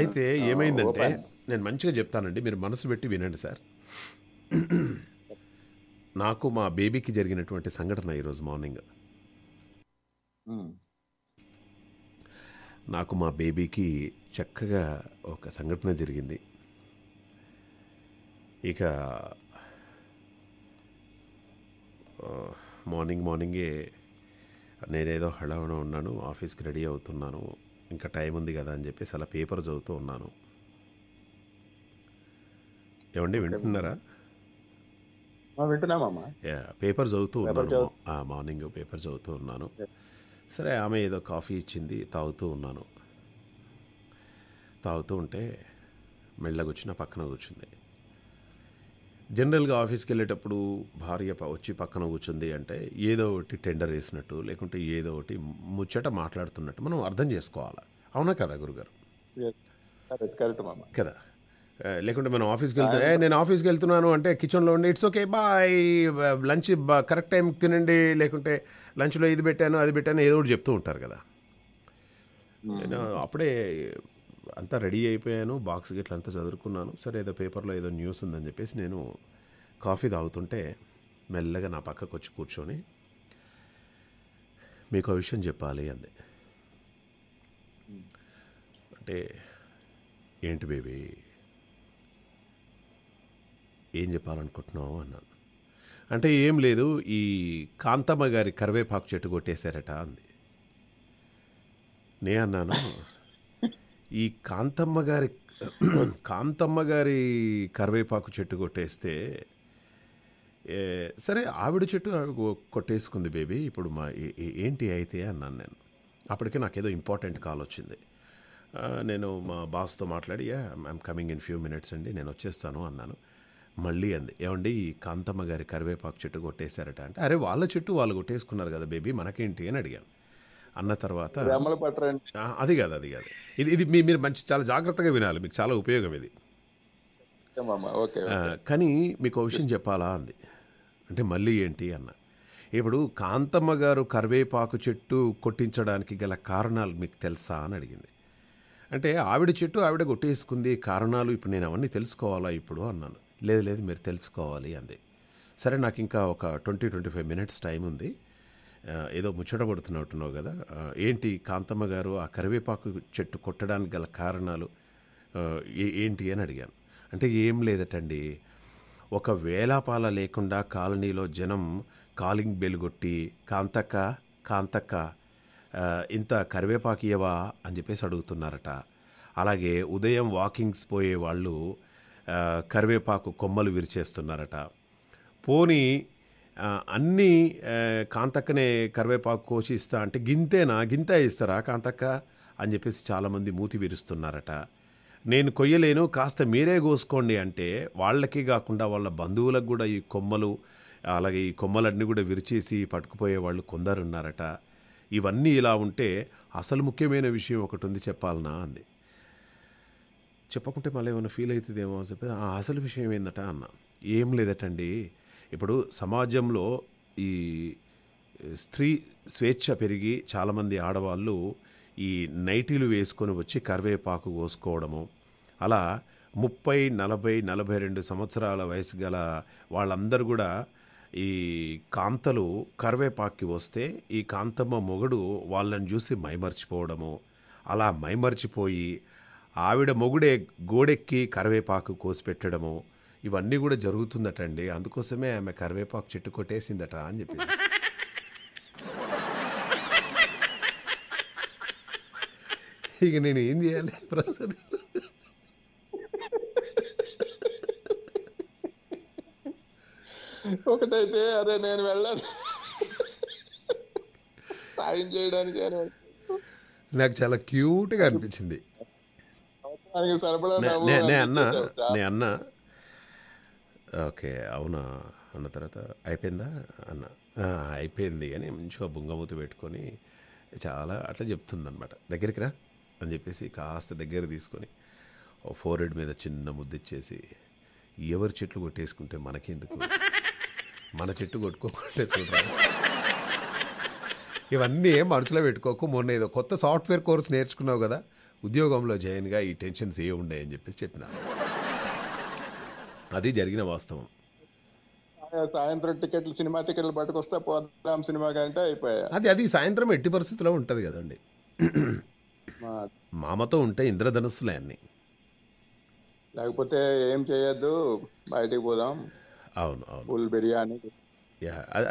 అయితే ఏమైందంటే నేను మంచిగా చెప్తానండి మీరు మనసు పెట్టి వినండి సార్ నాకు మా బేబీకి జరిగినటువంటి సంఘటన ఈరోజు మార్నింగ్ నాకు మా బేబీకి చక్కగా ఒక సంఘటన జరిగింది ఇక మార్నింగ్ మార్నింగే నేనేదో హడావున ఉన్నాను ఆఫీస్కి రెడీ అవుతున్నాను ఇంకా టైం ఉంది కదా అని చెప్పేసి అలా పేపర్ చదువుతూ ఉన్నాను ఏమండి వింటున్నారా పేపర్ చదువుతూ ఉన్నాను మార్నింగ్ పేపర్ చదువుతూ ఉన్నాను సరే ఆమె ఏదో కాఫీ ఇచ్చింది తాగుతూ ఉన్నాను తాగుతూ ఉంటే మెళ్ళ కూర్చున్న పక్కన కూర్చుంది జనరల్గా ఆఫీస్కి వెళ్ళేటప్పుడు భార్య వచ్చి పక్కన కూర్చుంది అంటే ఏదో ఒకటి టెండర్ వేసినట్టు లేకుంటే ఏదో ఒకటి ముచ్చట మాట్లాడుతున్నట్టు మనం అర్థం చేసుకోవాలి అవునా కదా గురుగారు కదా లేకుంటే మనం ఆఫీస్కి వెళ్తే నేను ఆఫీస్కి వెళ్తున్నాను అంటే కిచెన్లో ఉండి it's okay bye lunch correct time తినండి లేకుంటే లంచ్లో ఇది పెట్టాను అది పెట్టాను ఏదో ఒకటి చెప్తూ ఉంటారు కదా hmm. అప్పుడే అంతా రెడీ అయిపోయాను బాక్స్ గిట్ల అంతా చదువుకున్నాను సరే ఏదో పేపర్లో ఏదో న్యూస్ ఉందని చెప్పేసి నేను కాఫీ తాగుతుంటే మెల్లగా నా పక్కకు వచ్చి కూర్చొని మీకు ఆ విషయం చెప్పాలి అంది అంటే ఏంటి బేబీ ఏం చెప్పాలనుకుంటున్నావు అన్నాను అంటే ఏం లేదు ఈ కాంతమ్మ గారి కరివేపాకు చెట్టు కొట్టేశారట అంది నే అన్నాను ఈ కాంతమ్మ గారి కాంతమ్మ గారి కరివేపాకు చెట్టు కొట్టేస్తే సరే ఆవిడ చెట్టు కొట్టేసుకుంది బేబీ ఇప్పుడు మా ఏంటి అయితే అన్నాను నేను అప్పటికే నాకేదో ఇంపార్టెంట్ కాల్ వచ్చింది నేను మా బాస్తో మాట్లాడి I'm coming in few minutes అండి నేను వచ్చేస్తాను అన్నాను మళ్ళీ అంది ఏమండి ఈ కాంతమ్మ గారి కరివేపాకు చెట్టు కొట్టేశారట అంటే అరే వాళ్ళ చెట్టు వాళ్ళు కొట్టేసుకున్నారు కదా బేబీ మనకేంటి అని అడిగాను అన్న తర్వాత అది కాదు అది కాదు ఇది ఇది మీ మీరు మంచి చాలా జాగ్రత్తగా వినాలి మీకు చాలా ఉపయోగం ఇది కానీ మీకు విషయం చెప్పాలా అంది అంటే మళ్ళీ ఏంటి అన్న ఇప్పుడు కాంతమ్మ గారు కరివేపాకు చెట్టు కొట్టించడానికి గల కారణాలు మీకు తెలుసా అని అడిగింది అంటే ఆవిడ చెట్టు ఆవిడ కొట్టేసుకుంది కారణాలు ఇప్పుడు నేను అవన్నీ తెలుసుకోవాలా ఇప్పుడు అన్నాను లేదు లేదు మీరు తెలుసుకోవాలి అంది సరే నాకు ఇంకా ఒక twenty twenty five minutes time ఉంది ఏదో ముచ్చటబడుతున్నట్టున్నావు కదా ఏంటి కాంతమ్మ గారు ఆ కరివేపాకు చెట్టు కొట్టడానికి గల కారణాలు ఏంటి అని అడిగాను అంటే ఏం లేదటండి ఒక వేలాపాల లేకుండా కాలనీలో జనం కాలింగ్ బెలుగొట్టి కాంతక్క కాంతక్క ఇంత కరివేపాకియవా అని చెప్పేసి అడుగుతున్నారట అలాగే ఉదయం వాకింగ్స్ పోయే వాళ్ళు కరివేపాకు కొమ్మలు విరిచేస్తున్నారట పోనీ అన్నీ కాంతక్కనే కరివేపాకు కోసి ఇస్తా అంటే గింతేనా గింత ఇస్తారా కాంతక్క అని చెప్పేసి చాలామంది మూతి విరుస్తున్నారట నేను కొయ్యలేను కాస్త మీరే కోసుకోండి అంటే వాళ్ళకి కాకుండా వాళ్ళ బంధువులకు కూడా ఈ కొమ్మలు అలాగే ఈ కొమ్మలన్నీ కూడా విరిచేసి పట్టుకుపోయే వాళ్ళు కొందరున్నారట ఇవన్నీ ఇలా ఉంటే అసలు ముఖ్యమైన విషయం ఒకటి ఉంది చెప్పాలనా అంది చెప్పకుంటే మళ్ళీ ఏమైనా ఫీల్ అవుతుందేమో అని చెప్పి అసలు విషయం ఏందట అన్న ఏం లేదటండి ఇప్పుడు సమాజంలో ఈ స్త్రీ స్వేచ్ఛ పెరిగి చాలామంది ఆడవాళ్ళు ఈ నైటీలు వేసుకొని వచ్చి కరివేపాకు కోసుకోవడము అలా ముప్పై నలభై నలభై రెండు సంవత్సరాల వయసు గల వాళ్ళందరూ కూడా ఈ కాంతలు కరివేపాకి వస్తే ఈ కాంతమ్మ మొగుడు వాళ్ళని చూసి మైమర్చిపోవడము అలా మైమర్చిపోయి ఆవిడ మొగుడే గోడెక్కి కరివేపాకు కోసిపెట్టడము ఇవన్నీ కూడా జరుగుతుందట అండి అందుకోసమే ఆమె కరివేపాకు చెట్టు కొట్టేసిందట అని చెప్పి ఇక నేను ఏం చేయాలి ప్రసాద్ ఒకటైతే అరే నేను వెళ్ళాను సాయం చేయడానికి నాకు చాలా క్యూట్గా అనిపించింది నేను నేను అన్నా ఓకే అవునా అన్న తర్వాత అయిపోయిందా అన్న అయిపోయింది అని మంచిగా బుంగమూతి పెట్టుకొని చాలా అట్లా చెప్తుందనమాట దగ్గరికి రా అని చెప్పేసి కాస్త దగ్గర తీసుకొని ఫోర్ హెడ్ మీద చిన్న ముద్దిచ్చేసి ఎవరి చెట్లు కొట్టేసుకుంటే మనకెందుకు మన చెట్టు కొట్టుకోకుంటే చూడాలి ఇవన్నీ ఏం మనసులో పెట్టుకోకు మొన్న ఏదో కొత్త సాఫ్ట్వేర్ కోర్స్ నేర్చుకున్నావు కదా ఉద్యోగంలో జాయిన్గా ఈ టెన్షన్స్ ఏ అని చెప్పేసి చెప్పినాను అది జరిగిన వాస్తవం సాయంత్రం టికెట్లు సినిమా టికెట్లు పట్టుకొస్తే పోదాం సినిమా కంటే అది అది సాయంత్రం ఎట్టి పరిస్థితిలో ఉంటుంది కదండి మామతో ఉంటే ఇంద్రధనుస్సులే అన్ని లేకపోతే ఏం చేయొద్దు బయటికి పోదాం అవును అవును ఫుల్ బిర్యానీ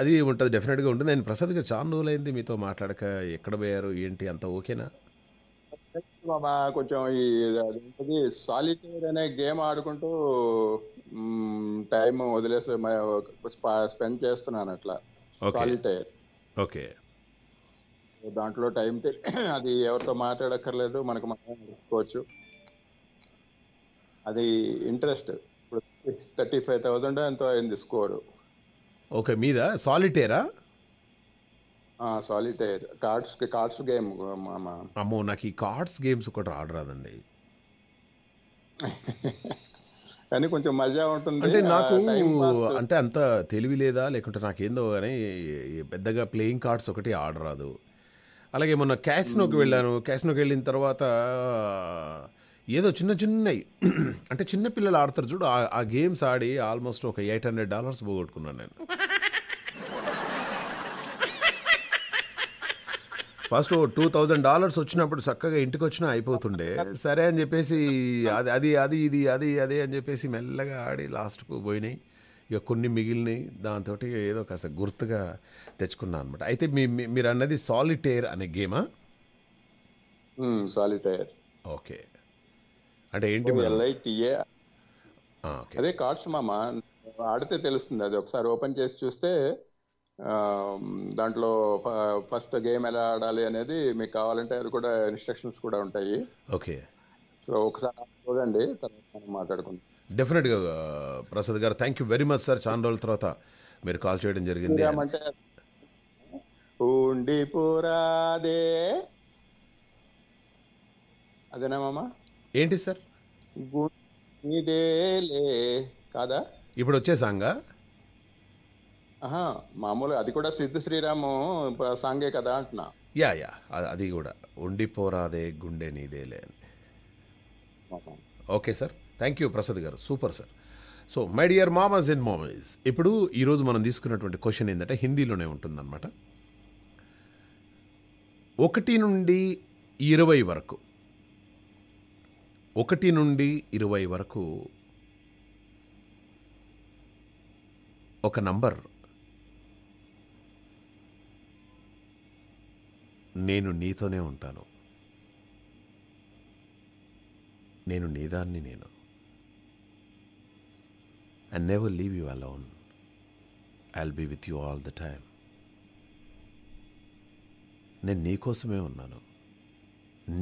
అది ఉంటుంది డెఫినెట్గా ఉంటుంది నేను ప్రసాద్గా చాలా రోజులైంది మీతో మాట్లాడక ఎక్కడ పోయారు ఏంటి అంత ఓకేనా కొంచెం ఈ సాలిటేర్ అనే గేమ్ ఆడుకుంటూ టైం వదిలేసి స్పెండ్ చేస్తున్నాను అట్లా సాలిటైర్ ఓకే దాంట్లో టైం అది ఎవరితో మాట్లాడక్కర్లేదు మనకు మనం అది ఇంట్రెస్ట్ థర్టీ ఫైవ్ థౌసండ్ ఎంతో అయింది స్కోర్ ఓకే మీద సాలిటేరా సాలిటేర్ కార్డ్స్ కార్డ్స్ గేమ్ అమ్మో నాకు ఈ కార్డ్స్ గేమ్స్ ఒకటి ఆడరాదండి కానీ కొంచెం మజా ఉంటుంది అంటే నాకు అంటే అంత తెలివి లేదా లేకుంటే నాకేందో కానీ పెద్దగా ప్లేయింగ్ కార్డ్స్ ఒకటి ఆడరాదు అలాగే మొన్న క్యాసినోకి వెళ్ళాను క్యాసినోకి వెళ్ళిన తర్వాత ఏదో చిన్న చిన్నవి అంటే చిన్న పిల్లలు ఆడతారు చూడు ఆ గేమ్స్ ఆడి ఆల్మోస్ట్ ఒక ఎయిట్ హండ్రెడ్ డాలర్స్ పోగొట్టుకున్నాను నేను ఫస్ట్ టూ థౌజండ్ డాలర్స్ వచ్చినప్పుడు చక్కగా ఇంటికి వచ్చినా అయిపోతుండే సరే అని చెప్పేసి అది అది అది ఇది అది అదే అని చెప్పేసి మెల్లగా ఆడి లాస్ట్కు పోయినాయి ఇక కొన్ని మిగిలినాయి దాంతో ఏదో కాస్త గుర్తుగా తెచ్చుకున్నాను అనమాట అయితే మీ మీరు అన్నది సాలిటైర్ అనే గేమా సాలిటైర్ ఓకే అంటే ఏంటి అదే కార్డ్స్ మామ ఆడితే తెలుస్తుంది అది ఒకసారి ఓపెన్ చేసి చూస్తే దాంట్లో ఫస్ట్ గేమ్ ఎలా ఆడాలి అనేది మీకు కావాలంటే అది కూడా ఇన్స్ట్రక్షన్స్ కూడా ఉంటాయి ఓకే సో ఒకసారి చూడండి తర్వాత మాట్లాడుకుందాం డెఫినెట్గా ప్రసాద్ గారు thank you very much sir చాలా రోజుల తర్వాత మీరు కాల్ చేయడం జరిగింది అంటే ఉండిపోరాదే అదేనా మామ ఏంటి సార్ కాదా ఇప్పుడు వచ్చే సాంగా మామూలుగా అది కూడా సిద్ధ శ్రీరాము సాంగే కదా అంటున్నా యా యా అది కూడా ఉండిపోరాదే గుండె నీదేలే okay sir thank you Prasad గారు super sir so my dear మామాస్ ఇన్ మామీస్ ఇప్పుడు ఈరోజు మనం తీసుకున్నటువంటి క్వశ్చన్ ఏంటంటే హిందీలోనే ఉంటుందన్నమాట ఒకటి నుండి ఇరవై వరకు ఒకటి నుండి ఇరవై వరకు ఒక నంబర్ నేను నీతోనే ఉంటాను నేను నీదాన్ని నేను and never leave you alone I'll be with you all the time నేను నీకోసమే ఉన్నాను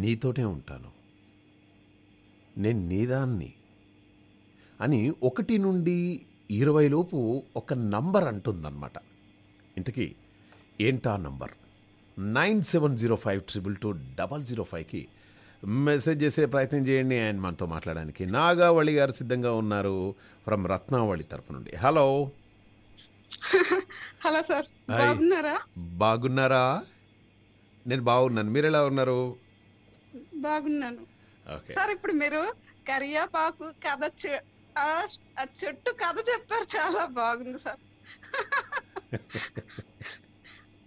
నీతోనే ఉంటాను నేను నీదాన్ని అని ఒకటి నుండి ఇరవై లోపు ఒక నంబర్ అంటుందన్నమాట ఇంతకీ ఏంటా number nine seven zero five triple two double zero ఫైవ్కి మెసేజ్ చేసే ప్రయత్నం చేయండి ఆయన మనతో మాట్లాడడానికి నాగావళి గారు సిద్ధంగా ఉన్నారు ఫ్రమ్ రత్నావళి తరపు నుండి హలో హలో సార్ బాగున్నారా బాగున్నారా నేను బాగున్నాను మీరు ఎలా ఉన్నారు బాగున్నాను సార్ ఇప్పుడు మీరు కరియాపాకు కథ చెట్టు కథ చెప్పారు చాలా బాగుంది సార్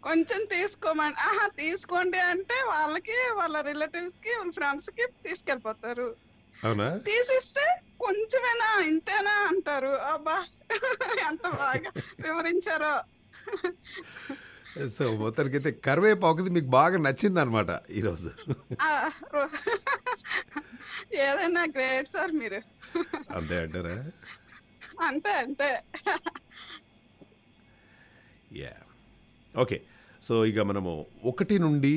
కొంచెం తీసుకోమని ఆహా తీసుకోండి అంటే వాళ్ళకి వాళ్ళ రిలేటివ్స్ కి వాళ్ళ ఫ్రెండ్స్ కి తీసుకెళ్ళిపోతారు అవునా తీసిస్తే కొంచెమేనా ఇంతేనా అంటారు అబ్బా ఎంత బాగా వివరించారో సో మొత్తానికైతే కరివేపాకుది మీకు బాగా నచ్చింది అనమాట ఈరోజు ఏదైనా గ్రేట్ సార్ మీరు అంతే అంటారా అంతే అంతే యా ఓకే సో ఇక మనము ఒకటి నుండి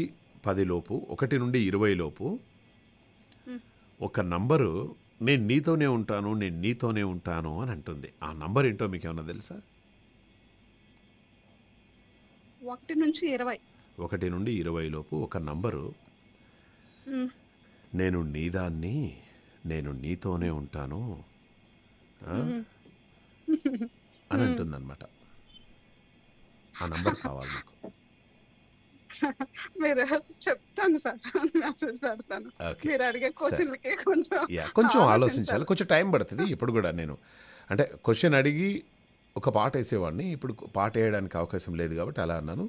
పదిలోపు ఒకటి నుండి ఇరవై లోపు ఒక నంబరు నేను నీతోనే ఉంటాను నేను నీతోనే ఉంటాను అని అంటుంది ఆ నంబర్ ఏంటో మీకు ఏమన్నా తెలుసా ఒకటి నుంచి ఇరవై ఒకటి నుండి ఇరవై లోపు ఒక నంబరు నేను నీదాన్ని నేను నీతోనే ఉంటాను అని అంటుందన్నమాట ఆ నంబర్ కావాలి నాకు మీరు చెప్తాను సార్ మెసేజ్ పెడతాను మీరు అడిగే క్వశ్చన్లకి కొంచెం కొంచెం ఆలోచించాలి కొంచెం టైం పడుతుంది ఇప్పుడు కూడా నేను అంటే క్వశ్చన్ అడిగి ఒక పాట వేసేవాడిని ఇప్పుడు పాట వేయడానికి అవకాశం లేదు కాబట్టి అలా అన్నాను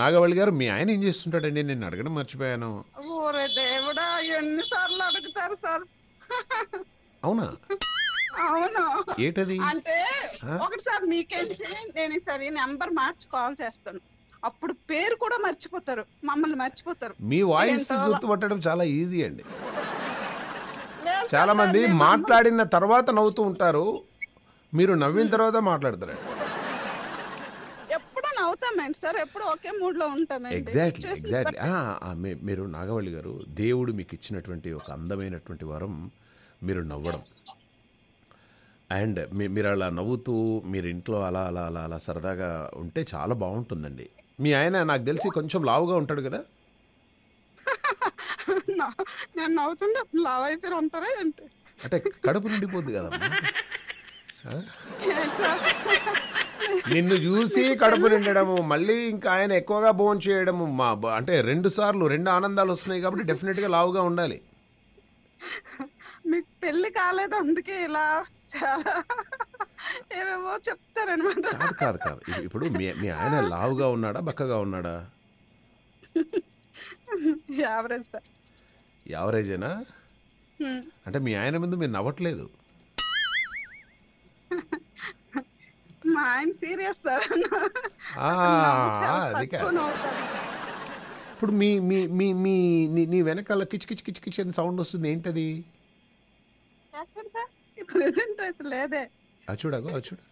నాగవళి గారు మీ ఆయన ఏం చేస్తుంటాడండి నేను అడగడం మర్చిపోయాను ఓరే దేవుడా ఎన్నిసార్లు అడుగుతారు సార్ అవునా అవునా ఏంటది అంటే సార్ మీకేంచి నేను ఈసారి నెంబర్ మార్చి కాల్ చేస్తాను అప్పుడు పేరు కూడా మర్చిపోతారు మమ్మల్ని మర్చిపోతారు మీ వాయిస్ గుర్తుపట్టడం చాలా ఈజీ అండి చాలా మంది మాట్లాడిన తర్వాత నవ్వుతూ ఉంటారు మీరు నవ్విన తర్వాత మాట్లాడతారు ఎప్పుడు నవ్వుతామండి సార్ ఎప్పుడు ఒకే మూడ్ లో ఎగ్జాక్ట్లీ ఎగ్జాక్ట్లీ మీరు నాగవల్లి గారు దేవుడు మీకు ఇచ్చినటువంటి ఒక అందమైనటువంటి వరం మీరు నవ్వడం అండ్ మీరు అలా నవ్వుతూ మీరు ఇంట్లో అలా అలా అలా అలా సరదాగా ఉంటే చాలా బాగుంటుందండి మీ ఆయన నాకు తెలిసి కొంచెం లావుగా ఉంటాడు కదా నేను నవ్వుతుంటే లావ్ అయిపోయారు అంటారా అంటే కడుపు నిండిపోద్ది కదా నిన్ను చూసి కడుపు నిండడము మళ్ళీ ఇంకా ఆయన ఎక్కువగా బోన్ చేయడము మా అంటే రెండు సార్లు రెండు ఆనందాలు వస్తున్నాయి కాబట్టి డెఫినెట్ గా లావుగా ఉండాలి మీకు పెళ్లి కాలేదు అందుకే ఇలా ఏమేమో చెప్తారనమాట కాదు కాదు కాదు ఇప్పుడు మీ మీ ఆయన లావుగా ఉన్నాడా బక్కగా ఉన్నాడా యావరేజ్ సార్ యావరేజేనా అంటే మీ ఆయన ముందు మీరు నవ్వట్లేదు మా ఆయన సీరియస్ సార్ ఇప్పుడు మీ మీ మీ మీ నీ వెనకాల కిచ్ కిచ్ కిచ్ కిచ్ అని సౌండ్ వస్తుంది ఏంటది ప్లెజెంట్ అయితే లేదే అది చూడగో అది చూడు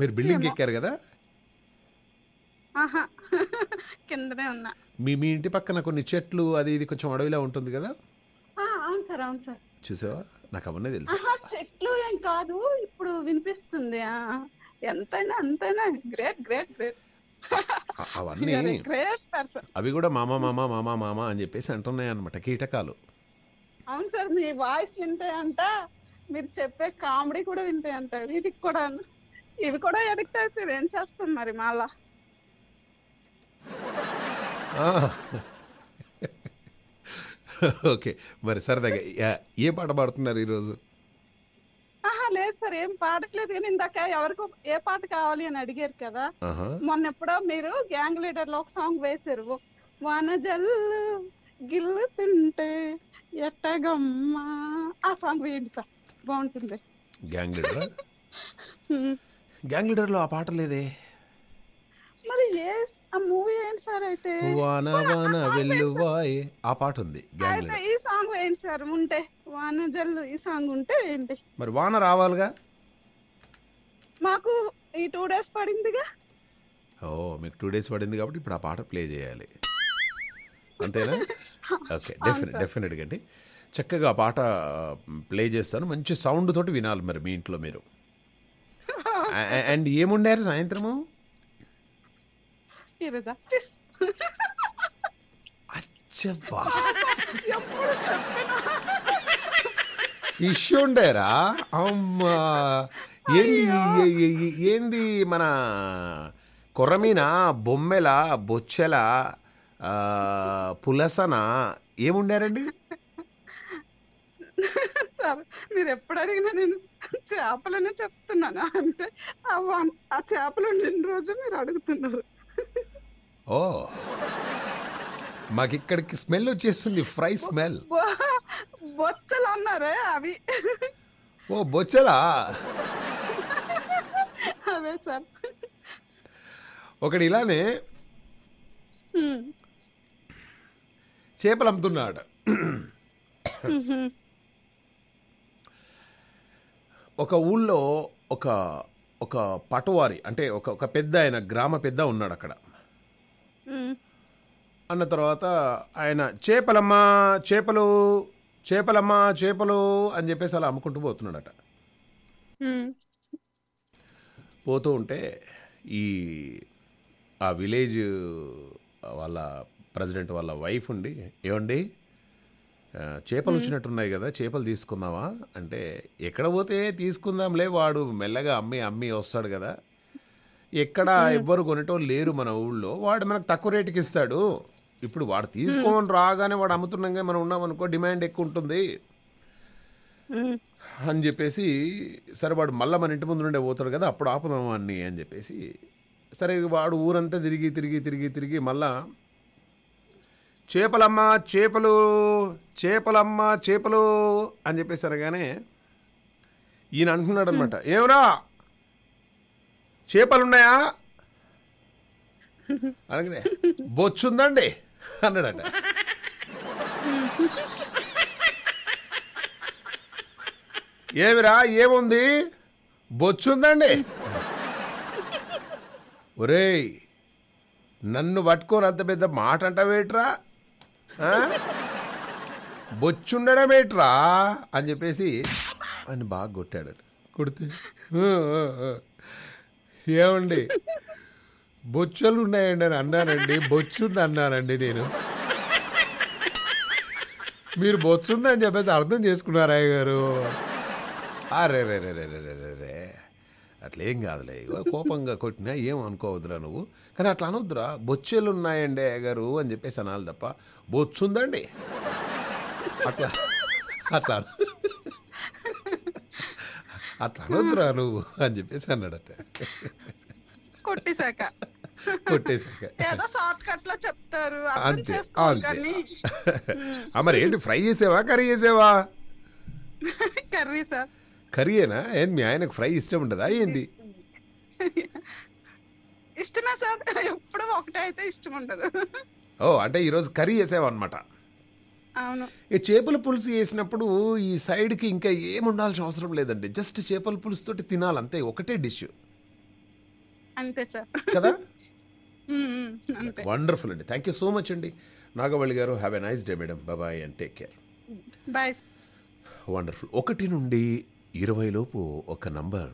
మీరు బిల్డింగ్ ఎక్కారు కదా కిందనే ఉన్నా మీ మీ ఇంటి పక్కన కొన్ని చెట్లు అది ఇది కొంచెం అడవిలా ఉంటుంది కదా అవును సార్ అవును సార్ చూసావా నాకు అవన్నీ తెలుసు చెట్లు ఏం కాదు ఇప్పుడు వినిపిస్తుంది ఎంతైనా అంతైనా గ్రేట్ గ్రేట్ గ్రేట్ అవన్నీ అవి కూడా మామా మామా మామా మామా అని చెప్పేసి అంటున్నాయి అనమాట కీటకాలు అవును సార్ మీ వాయిస్ అంట మీరు చెప్పే కామెడీ కూడా అంట వీటికి కూడా ఇవి కూడా ఎడిక్ట్ అవుతాయి ఏం చేస్తాం మరి మళ్ళా ఓకే మరి సరదాగా ఏ పాట పాడుతున్నారు ఈరోజు లేదు సార్ ఏం పాడట్లేదు కానీ ఇందాక ఎవరికి ఏ పాట కావాలి అని అడిగారు కదా మొన్న ఎప్పుడో మీరు గ్యాంగ్ లీడర్ లో ఒక సాంగ్ వేశారు వనజల్ జల్లు తింటే ఎట్టగమ్మా ఆ సాంగ్ వేయండి సార్ బాగుంటుంది గ్యాంగ్ లీడర్ లో ఆ పాట లేదే మరి ఆ మూవీ ఏంటి సార్ అయితే వాన వాన వెల్లువాయ్ ఆ పాట ఉంది గ్యాంగ్ ఈ సాంగ్ వేయండి సార్ ఉంటే వాన జల్లు ఈ సాంగ్ ఉంటే ఏంటి మరి వాన రావాలిగా మాకు ఈ టూ డేస్ పడిందిగా ఓ మీకు టూ డేస్ పడింది కాబట్టి ఇప్పుడు ఆ పాట ప్లే చేయాలి అంతేనా ఓకే డెఫినెట్ డెఫినెట్గా అండి చక్కగా పాట ప్లే చేస్తాను మంచి సౌండ్ తోటి వినాలి మరి మీ ఇంట్లో మీరు అండ్ ఏముండారు సాయంత్రము ఫిష్ ఉండేరా అమ్మా ఏంది మన కొరమీనా బొమ్మెలా బొచ్చెలా పులసన ఏముండారండి మీరు ఎప్పుడు అడిగినా నేను చేపలనే చెప్తున్నాను అంటే ఆ ఆ చేపలు వండిన రోజు మీరు అడుగుతున్నారు ఓ మాకిక్కడికి స్మెల్ వచ్చేస్తుంది ఫ్రై స్మెల్ బొచ్చలు అన్నారే అవి ఓ బొచ్చలా అదే సార్ ఒకటి ఇలానే చేపలు అమ్ముతున్నాడు ఒక ఊళ్ళో ఒక ఒక పటవారి అంటే ఒక ఒక పెద్ద ఆయన గ్రామ పెద్ద ఉన్నాడు అక్కడ అన్న తర్వాత ఆయన చేపలమ్మా చేపలు చేపలమ్మా చేపలు అని చెప్పేసి అలా అమ్ముకుంటూ పోతున్నాడట పోతూ ఉంటే ఈ ఆ విలేజ్ వాళ్ళ ప్రెసిడెంట్ వాళ్ళ వైఫ్ ఉండి ఏమండి చేపలు వచ్చినట్టున్నాయి కదా చేపలు తీసుకుందామా అంటే ఎక్కడ పోతే తీసుకుందాంలే వాడు మెల్లగా అమ్మి అమ్మి వస్తాడు కదా ఎక్కడ ఎవ్వరు కొనేటోళ్ళు లేరు మన ఊళ్ళో వాడు మనకు తక్కువ రేటుకి ఇస్తాడు ఇప్పుడు వాడు తీసుకోమని రాగానే వాడు అమ్ముతున్నాగా మనం ఉన్నాం అనుకో డిమాండ్ ఎక్కువ ఉంటుంది అని చెప్పేసి సరే వాడు మళ్ళీ మన ఇంటి ముందు నుండే పోతాడు కదా అప్పుడు ఆపుదాం అని అని చెప్పేసి సరే వాడు ఊరంతా తిరిగి తిరిగి తిరిగి తిరిగి మళ్ళీ చేపలమ్మ చేపలు చేపలమ్మ చేపలు అని చెప్పేసి అనగానే ఈయన అంటున్నాడు అనమాట ఏమరా చేపలున్నాయా అనగానే బొచ్చుందండి అన్నాడట ఏమిరా ఏముంది బొచ్చుందండి ఒరేయ్ నన్ను పట్టుకొని అంత పెద్ద మాట అంటావేట్రా బొచ్చుండడమేట్రా అని చెప్పేసి అని బాగా కొట్టాడు కొడితే ఏమండి బొచ్చలు ఉన్నాయండి అని అన్నానండి బొచ్చుంది అన్నానండి నేను మీరు బొచ్చుందని చెప్పేసి అర్థం చేసుకున్నారాయ్య గారు అరే రే రే రే రే రే రే అట్లేం కాదులే కోపంగా కొట్టినా ఏం అనుకోవద్దురా నువ్వు కానీ అట్లా అనొద్దురా బొచ్చెలు ఉన్నాయండి గారు అని చెప్పేసి అనాలి తప్ప బొచ్చుందండి అట్లా అట్లా అట్లా అనొద్దురా నువ్వు అని చెప్పేసి అన్నాడట కొట్టేశాక కొట్టేశాక షార్ట్ కట్ లో చెప్తారు అంతే అంతే మరి ఏంటి ఫ్రై చేసేవా కర్రీ చేసేవా కర్రీ సార్ కర్రీయేనా ఏంది మీ ఆయనకు ఫ్రై ఇష్టం ఉండదా ఏంది ఇష్టమే సార్ ఎప్పుడు ఒకటే అయితే ఇష్టం ఉండదు ఓ అంటే ఈరోజు కర్రీ చేసావన్నమాట అవును ఈ చేపల పులుసు వేసినప్పుడు ఈ సైడ్కి ఇంకా ఏముండాల్సిన ఉండాల్సిన అవసరం లేదండి జస్ట్ చేపల పులుసు తోటి ఒకటే డిష్ అంతే సార్ కదా వండర్ఫుల్ అండి థ్యాంక్ యూ సో మచ్ అండి నాగవల్లి గారు have a nice day madam బాబాయ్ and take care bye wonderful ఒకటి నుండి ఇరవైలోపు ఒక నంబర్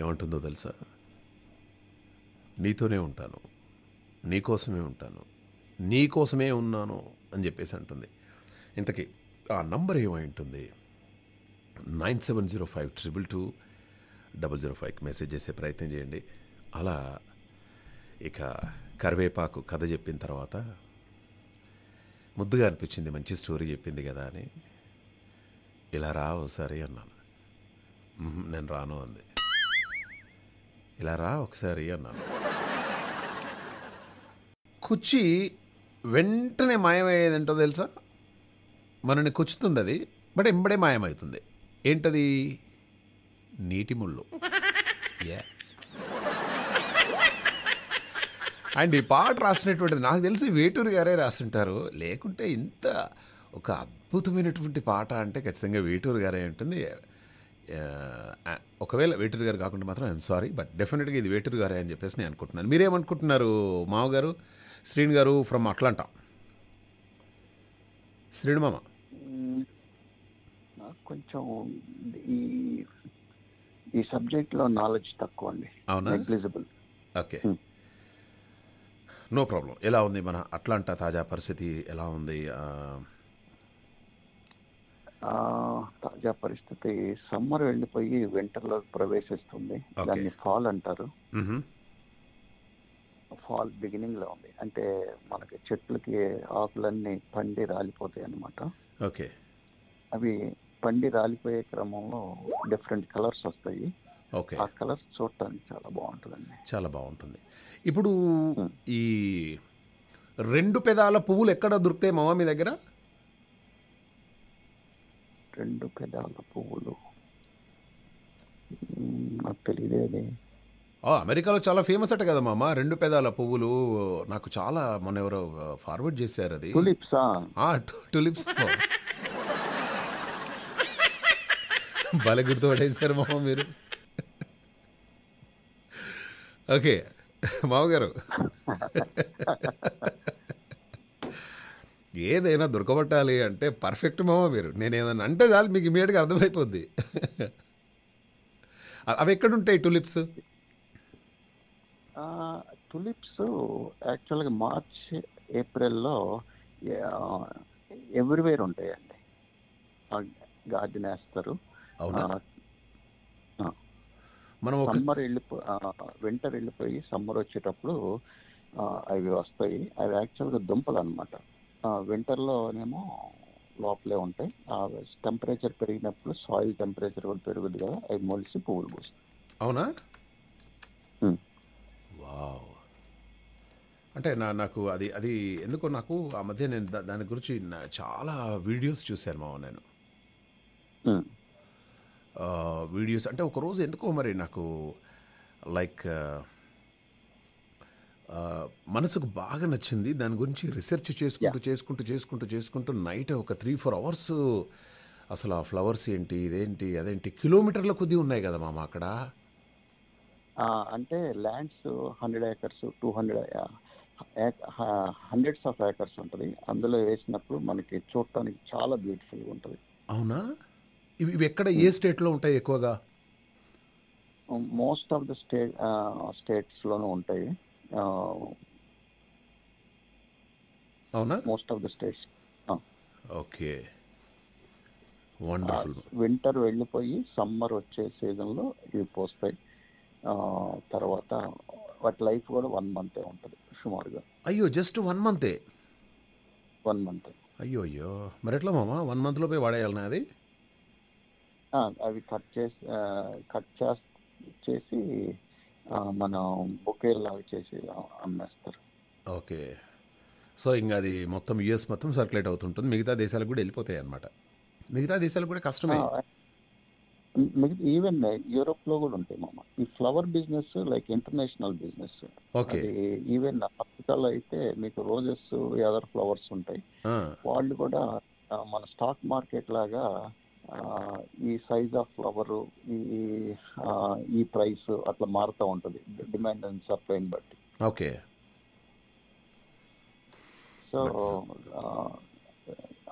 ఏమంటుందో తెలుసా నీతోనే ఉంటాను నీకోసమే ఉంటాను నీకోసమే ఉన్నాను అని చెప్పేసి అంటుంది ఇంతకీ ఆ నంబర్ ఏమై ఉంటుంది nine seven zero five triple two double zero ఫైవ్కి మెసేజ్ చేసే ప్రయత్నం చేయండి అలా ఇక కరివేపాకు కథ చెప్పిన తర్వాత ముద్దుగా అనిపించింది మంచి స్టోరీ చెప్పింది కదా అని ఇలా రా ఒకసారి అన్నాను నేను రాను అంది ఇలా రా ఒకసారి అన్నాను కుచ్చి వెంటనే మాయమయ్యేది ఏంటో తెలుసా మనని కుచ్చుతుంది అది బట్ ఎంబడే మాయమవుతుంది ఏంటది నీటి ముళ్ళు అండ్ ఈ పాట రాసినటువంటిది నాకు తెలిసి వేటూరు గారే రాస్తుంటారు లేకుంటే ఇంత ఒక అద్భుతమైనటువంటి పాట అంటే ఖచ్చితంగా వేటూరు గారే ఉంటుంది ఒకవేళ వేటూరు గారు కాకుండా మాత్రం ఐఎమ్ సారీ బట్ డెఫినెట్గా ఇది వేటూరు గారే అని చెప్పేసి నేను అనుకుంటున్నాను మీరేమనుకుంటున్నారు మామగారు శ్రీను గారు ఫ్రమ్ అట్లాంటా శ్రీను మామ కొంచెం ఈ సబ్జెక్ట్లో నాలెడ్జ్ తక్కువ అండి negligible okay hmm. No problem ఎలా ఉంది మన అట్లాంటా తాజా పరిస్థితి ఎలా ఉంది తాజా పరిస్థితి సమ్మర్ వెళ్ళిపోయి లో ప్రవేశిస్తుంది దాన్ని ఫాల్ అంటారు ఫాల్ బిగినింగ్ లో ఉంది అంటే మనకి చెట్లకి ఆకులన్నీ పండి రాలిపోతాయి అనమాట ఓకే అవి పండి రాలిపోయే క్రమంలో డిఫరెంట్ కలర్స్ వస్తాయి ఓకే ఆ కలర్స్ చూడటానికి చాలా బాగుంటుందండి చాలా బాగుంటుంది ఇప్పుడు ఈ రెండు పెదాల పువ్వులు ఎక్కడ దొరుకుతాయి మామ మీ దగ్గర రెండు పెదాల పువ్వులు నాకు తెలియలేదే అమెరికాలో చాలా ఫేమస్ అట కదా మామ రెండు పెదాల పువ్వులు నాకు చాలా మన ఎవరో ఫార్వర్డ్ చేశారు అది టులిప్సా టులిప్స్ బల గుర్తు పడేశారు మామ మీరు ఓకే మామగారు ఏదైనా దొరకబట్టాలి అంటే పర్ఫెక్ట్ మామ మీరు నేను ఏదైనా అంటే చాలు మీకు ఇమీడియట్గా అర్థమైపోద్ది అవి ఎక్కడుంటాయి టులిప్స్ టులిప్స్ యాక్చువల్గా మార్చ్ ఏప్రిల్లో ఎవ్రీవేర్ ఉంటాయండి గార్డెన్ వేస్తారు మనం సమ్మర్ వెళ్ళిపో వింటర్ వెళ్ళిపోయి సమ్మర్ వచ్చేటప్పుడు అవి వస్తాయి అవి యాక్చువల్గా దుంపలు అనమాట వింటర్లో ఏమో లోపలే ఉంటాయి ఆ టెంపరేచర్ పెరిగినప్పుడు సాయిల్ టెంపరేచర్ కూడా పెరుగుద్ది కదా అవి మొలిసి పువ్వులు పూస్తాయి అవునా వావ్ అంటే నా నాకు అది అది ఎందుకో నాకు ఆ మధ్య నేను దాని గురించి చాలా వీడియోస్ చూశాను మా నేను వీడియోస్ అంటే ఒకరోజు ఎందుకో మరి నాకు లైక్ మనసుకు బాగా నచ్చింది దాని గురించి రీసెర్చ్ చేసుకుంటూ చేసుకుంటూ చేసుకుంటూ చేసుకుంటూ నైట్ ఒక త్రీ ఫోర్ అవర్స్ అసలు ఆ ఫ్లవర్స్ ఏంటి ఇదేంటి అదేంటి కిలోమీటర్ల కొద్ది ఉన్నాయి కదా మామ అక్కడ అంటే lands hundred acres two hundred hundreds of acres ఉంటుంది అందులో వేసినప్పుడు మనకి చూడటానికి చాలా బ్యూటిఫుల్గా ఉంటుంది అవునా ఇవి ఎక్కడ ఏ స్టేట్లో hmm. ఉంటాయి ఎక్కువగా మోస్ట్ ఆఫ్ ద స్టేట్ స్టేట్స్లోనూ ఉంటాయి Uh, అవునా most of the states okay wonderful winter uh, వెళ్ళిపోయి సమ్మర్ వచ్చే సీజన్లో ఇవి పోస్తాయి uh, తర్వాత వాటి లైఫ్ కూడా వన్ మంతే ఉంటుంది సుమారుగా అయ్యో జస్ట్ వన్ మంతే వన్ మంత్ అయ్యో అయ్యో మరి ఎట్లా మామ వన్ మంత్లో పోయి వాడేయాలి అది అవి కట్ చేసి కట్ చేసి మన బొకే లాగా చేసి అమ్మేస్తారు ఓకే సో ఇంకా అది మొత్తం యుఎస్ మొత్తం సర్క్యులేట్ అవుతుంటుంది మిగతా దేశాలకు కూడా వెళ్ళిపోతాయి అనమాట మిగతా దేశాలు కూడా కష్టమే మిగతా ఈవెన్ యూరోప్ లో కూడా ఉంటాయి మామ ఈ flower business like international business okay even ఆఫ్రికాలో అయితే మీకు రోజెస్ అదర్ ఫ్లవర్స్ ఉంటాయి వాళ్ళు కూడా మన స్టాక్ మార్కెట్ లాగా ఈ సైజ్ ఆఫ్ ఫ్లవర్ ఈ ఈ ప్రైస్ అట్లా మారుతూ ఉంటుంది డిమాండ్ అండ్ సప్లైని బట్టి ఓకే సో uh,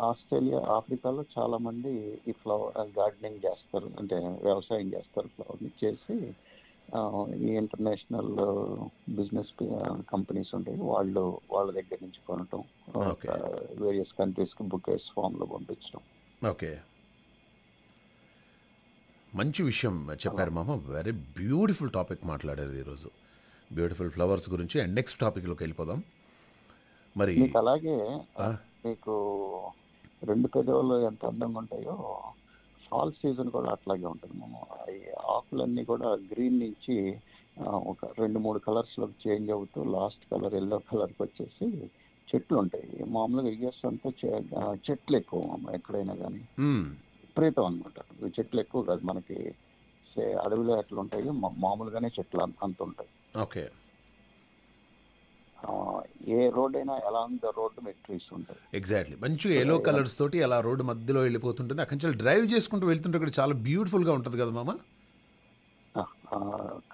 ఆస్ట్రేలియా ఆఫ్రికాలో చాలా మంది ఈ ఫ్లవర్ గార్డెనింగ్ చేస్తారు అంటే వ్యవసాయం చేస్తారు ఫ్లవర్ని చేసి ఈ ఇంటర్నేషనల్ బిజినెస్ కంపెనీస్ ఉంటాయి వాళ్ళు వాళ్ళ దగ్గర నుంచి కొనటం వేరియస్ కంట్రీస్కి బుకేస్ లో పంపించడం ఓకే మంచి విషయం చెప్పారు మామ వెరీ బ్యూటిఫుల్ టాపిక్ మాట్లాడారు ఈరోజు బ్యూటిఫుల్ ఫ్లవర్స్ గురించి అండ్ నెక్స్ట్ టాపిక్లోకి వెళ్ళిపోదాం మరి అలాగే మీకు రెండు పెదవులు ఎంత అందంగా ఉంటాయో ఫాల్ సీజన్ కూడా అట్లాగే ఉంటుంది మేము ఆకులన్నీ కూడా గ్రీన్ నుంచి ఒక రెండు మూడు కలర్స్లోకి చేంజ్ అవుతూ లాస్ట్ కలర్ ఎల్లో కలర్కి వచ్చేసి చెట్లు ఉంటాయి మామూలుగా ఇయర్స్ అంతా చెట్లు ఎక్కువ ఎక్కడైనా కానీ hmm. విపరీతం అనమాట చెట్లు ఎక్కువ కాదు మనకి అడవిలో ఎట్లా ఉంటాయి మామూలుగానే చెట్లు అంత ఉంటాయి ఓకే ఏ రోడ్ అయినా ఎలా ఉంది రోడ్ మీకు ట్రీస్ ఉంటాయి ఎగ్జాక్ట్లీ మంచి ఎల్లో కలర్స్ తోటి అలా రోడ్డు మధ్యలో వెళ్ళిపోతుంటుంది అక్కడి నుంచి డ్రైవ్ చేసుకుంటూ వెళ్తుంటే ఇక్కడ చాలా బ్యూటిఫుల్గా ఉంటుంది కదా మామ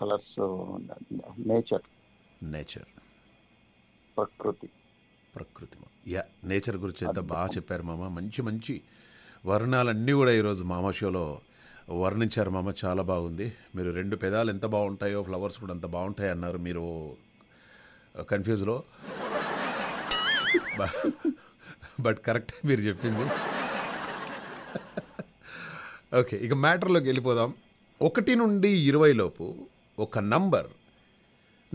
కలర్స్ నేచర్ నేచర్ ప్రకృతి ప్రకృతి యా నేచర్ గురించి ఎంత బాగా చెప్పారు మామ మంచి మంచి వర్ణాలన్నీ కూడా ఈరోజు మామ షోలో వర్ణించారు మామ చాలా బాగుంది మీరు రెండు పెదాలు ఎంత బాగుంటాయో ఫ్లవర్స్ కూడా అంత బాగుంటాయి అన్నారు మీరు కన్ఫ్యూజ్లో బట్ కరెక్ట్ మీరు చెప్పింది ఓకే ఇక మ్యాటర్లోకి వెళ్ళిపోదాం ఒకటి నుండి ఇరవై లోపు ఒక నంబర్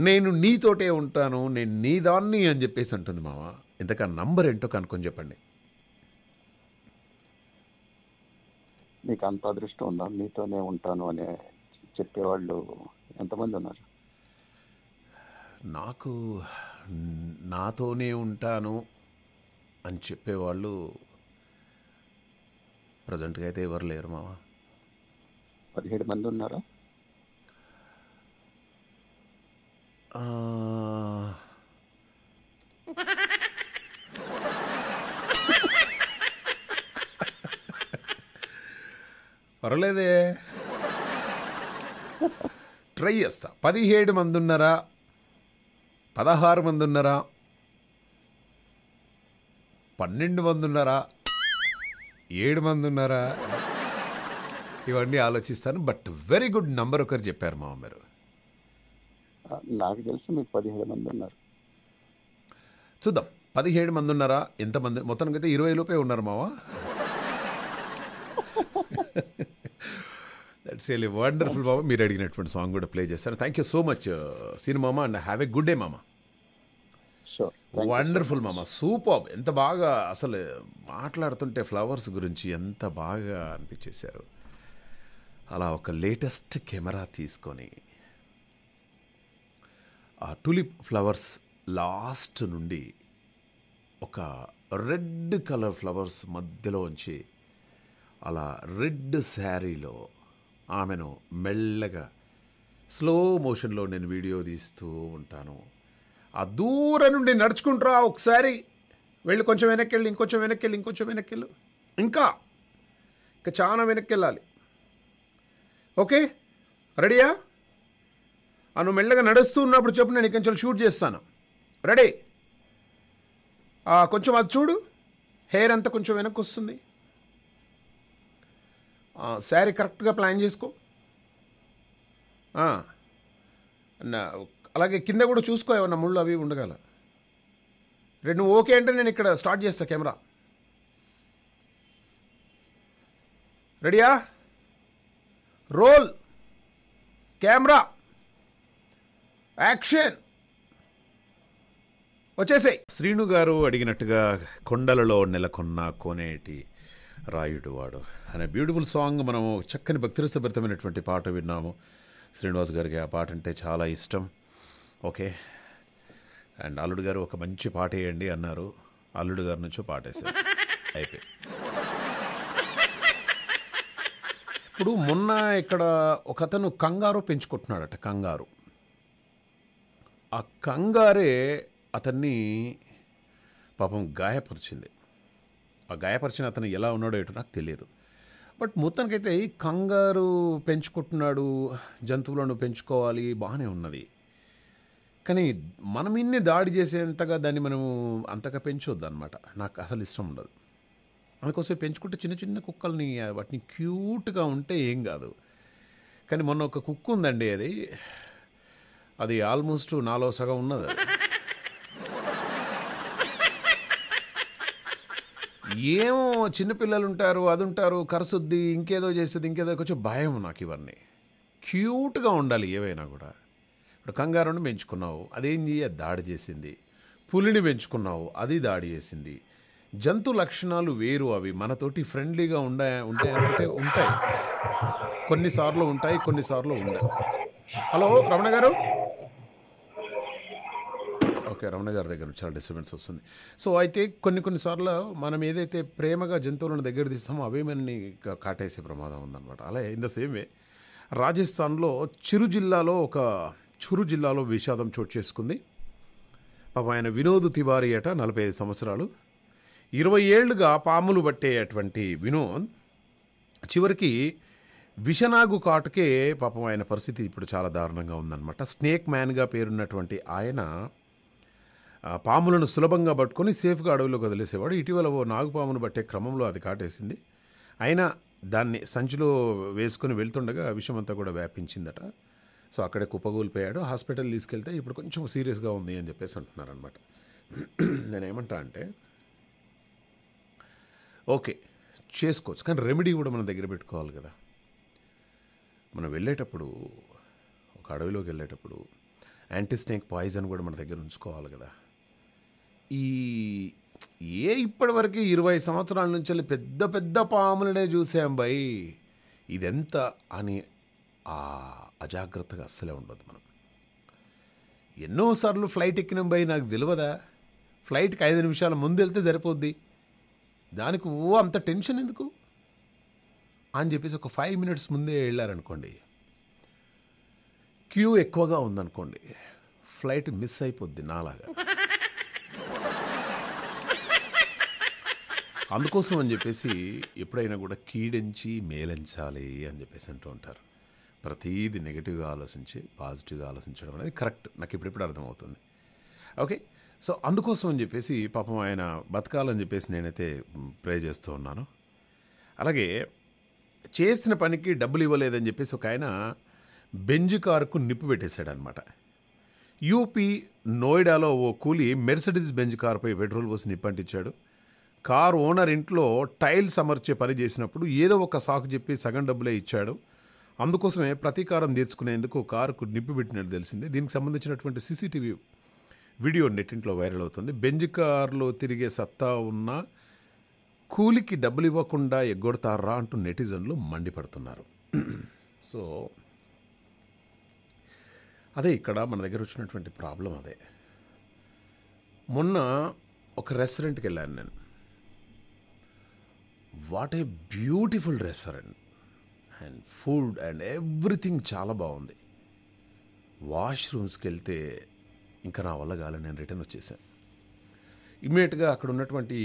నేను నీతోటే ఉంటాను నేను నీ దాన్ని అని చెప్పేసి ఉంటుంది మామ ఇంతకా నంబర్ ఏంటో కనుక్కొని చెప్పండి నీకు అంత అదృష్టం ఉందా నీతోనే ఉంటాను అని చెప్పేవాళ్ళు ఎంతమంది ఉన్నారు నాకు నాతోనే ఉంటాను అని చెప్పేవాళ్ళు ప్రజెంట్గా అయితే ఎవరు లేరు మావా పదిహేడు మంది ఉన్నారా పర్వాలేదే ట్రై చేస్తా పదిహేడు మంది ఉన్నారా పదహారు మంది ఉన్నారా పన్నెండు మంది ఉన్నారా ఏడు మంది ఉన్నారా ఇవన్నీ ఆలోచిస్తాను బట్ వెరీ గుడ్ నంబర్ ఒకరు చెప్పారు మామ మీరు నాకు తెలిసి మీకు పదిహేడు మంది ఉన్నారు చూద్దాం పదిహేడు మంది ఉన్నారా ఎంతమంది మొత్తానికి అయితే ఇరవై లోపే ఉన్నారు మావా దట్స్ రియలీ వండర్ఫుల్ మామ మీరు అడిగినటువంటి సాంగ్ కూడా ప్లే చేస్తారు thank you so much cinema and have a good day మామ వండర్ఫుల్ మామ సూపర్ ఎంత బాగా అసలు మాట్లాడుతుంటే ఫ్లవర్స్ గురించి ఎంత బాగా అనిపించేశారు అలా ఒక లేటెస్ట్ కెమెరా తీసుకొని ఆ టులిప్ ఫ్లవర్స్ లాస్ట్ నుండి ఒక రెడ్ కలర్ ఫ్లవర్స్ మధ్యలో ఉంచి అలా రెడ్ శారీలో ఆమెను మెల్లగా స్లో మోషన్లో నేను వీడియో తీస్తూ ఉంటాను ఆ దూరం నుండి నడుచుకుంటారా ఒకసారి వెళ్ళి కొంచెం వెనక్కి వెళ్ళి ఇంకొంచెం వెనక్కి వెళ్ళి ఇంకొంచెం వెనక్కి వెళ్ళు ఇంకా ఇంకా చాలా వెనక్కి వెళ్ళాలి ఓకే రెడీయా అను మెల్లగా నడుస్తూ ఉన్నప్పుడు చెప్పు నేను కొంచెం షూట్ చేస్తాను రెడీ కొంచెం అది చూడు హెయిర్ అంతా కొంచెం వెనక్కి వస్తుంది శారీ కరెక్ట్గా ప్లాన్ చేసుకో అలాగే కింద కూడా చూసుకో ఏమన్నా ముళ్ళు అవి ఉండగల రెండు ఓకే అంటే నేను ఇక్కడ స్టార్ట్ చేస్తా కెమెరా రెడీయా రోల్ కెమెరా యాక్షన్ వచ్చేసాయి శ్రీను గారు అడిగినట్టుగా కొండలలో నెలకొన్న కోనేటి రాయుడు వాడు అనే బ్యూటిఫుల్ సాంగ్ మనము చక్కని భక్తిరసభరితమైనటువంటి పాట విన్నాము శ్రీనివాస్ గారికి ఆ పాట అంటే చాలా ఇష్టం ఓకే అండ్ అల్లుడు గారు ఒక మంచి పాట వేయండి అన్నారు అల్లుడు గారి నుంచో పాట వేశారు అయిపోయి ఇప్పుడు మొన్న ఇక్కడ ఒక అతను కంగారు పెంచుకుంటున్నాడట కంగారు ఆ కంగారే అతన్ని పాపం గాయపరిచింది ఆ గాయపరిచిన అతను ఎలా ఉన్నాడో ఏటో నాకు తెలియదు బట్ మొత్తానికైతే ఈ కంగారు పెంచుకుంటున్నాడు జంతువులను పెంచుకోవాలి బాగానే ఉన్నది కానీ మనం ఇన్ని దాడి చేసేంతగా దాన్ని మనము అంతగా పెంచొద్దు అనమాట నాకు అసలు ఇష్టం ఉండదు అందుకోసం పెంచుకుంటే చిన్న చిన్న కుక్కల్ని వాటిని క్యూట్గా ఉంటే ఏం కాదు కానీ మొన్న ఒక కుక్క ఉందండి అది అది ఆల్మోస్ట్ నాలో సగం ఉన్నది ఏమో చిన్నపిల్లలు ఉంటారు అది ఉంటారు కరసుద్ది ఇంకేదో చేస్తుంది ఇంకేదో కొంచెం భయం నాకు ఇవన్నీ క్యూట్గా ఉండాలి ఏవైనా కూడా ఇప్పుడు కంగారుని పెంచుకున్నావు అదేం చేయ దాడి చేసింది పులిని పెంచుకున్నావు అది దాడి చేసింది జంతు లక్షణాలు వేరు అవి మనతోటి ఫ్రెండ్లీగా ఉండా ఉంటాయంటే ఉంటాయి కొన్నిసార్లు ఉంటాయి కొన్నిసార్లు ఉండవు హలో రమణ గారు ఓకే రమణ గారి దగ్గర చాలా డిస్టర్బెన్స్ వస్తుంది సో అయితే కొన్ని కొన్నిసార్లు మనం ఏదైతే ప్రేమగా జంతువులను దగ్గర తీస్తామో అవే మనని కాటేసే ప్రమాదం ఉందన్నమాట అలా ఇన్ ద సేమ్ వే రాజస్థాన్లో చిరు జిల్లాలో ఒక చురు జిల్లాలో విషాదం చోటు చేసుకుంది పాప ఆయన వినోద్ తివారీ ఏట నలభై ఐదు సంవత్సరాలు ఇరవై ఏళ్ళుగా పాములు పట్టేటువంటి వినోద్ చివరికి విషనాగు కాటుకే పాపం ఆయన పరిస్థితి ఇప్పుడు చాలా దారుణంగా ఉందన్నమాట స్నేక్ మ్యాన్గా పేరున్నటువంటి ఆయన పాములను సులభంగా పట్టుకొని సేఫ్గా అడవిలోకి వదిలేసేవాడు ఇటీవల ఓ నాగుపామును పట్టే క్రమంలో అది కాటేసింది అయినా దాన్ని సంచిలో వేసుకొని వెళ్తుండగా అంతా కూడా వ్యాపించిందట సో అక్కడే కుప్పగూలిపోయాడు హాస్పిటల్ తీసుకెళ్తే ఇప్పుడు కొంచెం సీరియస్గా ఉంది అని చెప్పేసి అంటున్నారనమాట ఏమంటా అంటే ఓకే చేసుకోవచ్చు కానీ రెమెడీ కూడా మన దగ్గర పెట్టుకోవాలి కదా మనం వెళ్ళేటప్పుడు ఒక అడవిలోకి వెళ్ళేటప్పుడు యాంటీస్నేక్ పాయిజన్ కూడా మన దగ్గర ఉంచుకోవాలి కదా ఈ ఏ ఇప్పటివరకు ఇరవై సంవత్సరాల నుంచి పెద్ద పెద్ద పాములనే చూసాం భయ్ ఇదెంత అని ఆ అజాగ్రత్తగా అస్సలే ఉండదు మనం ఎన్నోసార్లు ఫ్లైట్ ఎక్కినాం భయ్ నాకు తెలియదా ఫ్లైట్కి ఐదు నిమిషాల ముందు వెళ్తే సరిపోద్ది దానికి ఓ అంత టెన్షన్ ఎందుకు అని చెప్పేసి ఒక ఫైవ్ మినిట్స్ ముందే వెళ్ళారనుకోండి క్యూ ఎక్కువగా ఉందనుకోండి ఫ్లైట్ మిస్ అయిపోద్ది నాలాగా అందుకోసం అని చెప్పేసి ఎప్పుడైనా కూడా కీడించి మేలించాలి అని చెప్పేసి అంటూ ఉంటారు ప్రతీది నెగిటివ్గా ఆలోచించి పాజిటివ్గా ఆలోచించడం అనేది కరెక్ట్ నాకు ఇప్పుడిప్పుడు అర్థమవుతుంది ఓకే సో అందుకోసం అని చెప్పేసి పాపం ఆయన బతకాలని చెప్పేసి నేనైతే ప్రే చేస్తూ ఉన్నాను అలాగే చేసిన పనికి డబ్బులు ఇవ్వలేదని చెప్పేసి ఒక ఆయన బెంజ్ కారుకు నిప్పు పెట్టేశాడనమాట యూపీ నోయిడాలో ఓ కూలి మెర్సిడీస్ బెంజ్ కారుపై పెట్రోల్ పోసి నిప్పు అంటించాడు కారు ఓనర్ ఇంట్లో టైల్స్ అమర్చే పని చేసినప్పుడు ఏదో ఒక సాకు చెప్పి సగం డబ్బులే ఇచ్చాడు అందుకోసమే ప్రతీకారం తీర్చుకునేందుకు కారుకు నిప్పి పెట్టినట్టు తెలిసింది దీనికి సంబంధించినటువంటి సీసీటీవీ వీడియో నెట్టింట్లో వైరల్ అవుతుంది బెంజ్ కార్లో తిరిగే సత్తా ఉన్న కూలికి డబ్బులు ఇవ్వకుండా ఎగ్గొడతారా అంటూ నెటిజన్లు మండిపడుతున్నారు సో అదే ఇక్కడ మన దగ్గర వచ్చినటువంటి ప్రాబ్లం అదే మొన్న ఒక రెస్టారెంట్కి వెళ్ళాను నేను what a beautiful restaurant and food and everything చాలా బాగుంది వాష్రూమ్స్కి వెళ్తే ఇంకా నా వల్ల కాలే నేను రిటర్న్ వచ్చేసాను ఇమ్మీడియట్గా అక్కడ ఉన్నటువంటి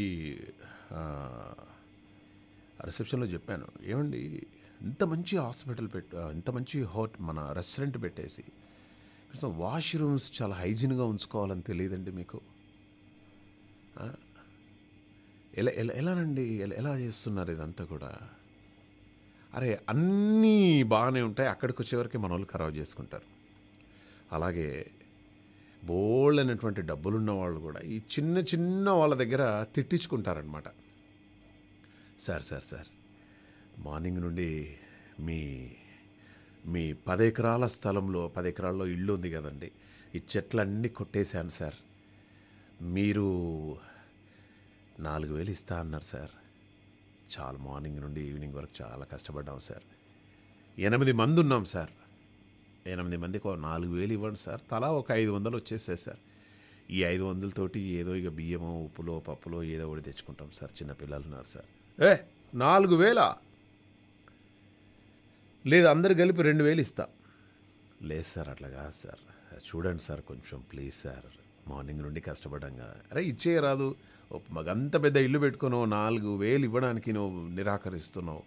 రిసెప్షన్లో చెప్పాను ఏమండి ఇంత మంచి హాస్పిటల్ పెట్ ఇంత మంచి హోట్ మన రెస్టారెంట్ పెట్టేసి వాష్రూమ్స్ చాలా హైజీన్గా ఉంచుకోవాలని తెలియదండి మీకు ఎలా ఎలా ఎలానండి ఎలా చేస్తున్నారు ఇదంతా కూడా అరే అన్నీ బాగానే ఉంటాయి అక్కడికి వచ్చేవరకు మన వాళ్ళు ఖరాబ్ చేసుకుంటారు అలాగే బోల్డ్ అనేటువంటి డబ్బులున్న వాళ్ళు కూడా ఈ చిన్న చిన్న వాళ్ళ దగ్గర తిట్టించుకుంటారనమాట సార్ సార్ సార్ మార్నింగ్ నుండి మీ మీ పదెకరాల స్థలంలో పదెకరాల్లో ఇల్లు ఉంది కదండి ఈ చెట్లన్నీ కొట్టేశాను సార్ మీరు నాలుగు వేలు ఇస్తా అన్నారు సార్ చాలా మార్నింగ్ నుండి ఈవినింగ్ వరకు చాలా కష్టపడ్డాం సార్ ఎనిమిది మంది ఉన్నాం సార్ ఎనిమిది మందికి నాలుగు వేలు ఇవ్వండి సార్ తలా ఒక ఐదు వందలు వచ్చేస్తాయి సార్ ఈ ఐదు వందలతోటి ఏదో ఇక బియ్యమో ఉప్పులో పప్పులో ఏదో ఒకటి తెచ్చుకుంటాం సార్ చిన్న పిల్లలు ఉన్నారు సార్ ఏ నాలుగు వేల లేదు అందరు కలిపి రెండు వేలు ఇస్తా లేదు సార్ అట్లా కాదు సార్ చూడండి సార్ కొంచెం ప్లీజ్ సార్ మార్నింగ్ నుండి కష్టపడంగా అరే ఇచ్చే రాదు మగంత పెద్ద ఇల్లు పెట్టుకున్నావు నాలుగు వేలు ఇవ్వడానికి నువ్వు నిరాకరిస్తున్నావు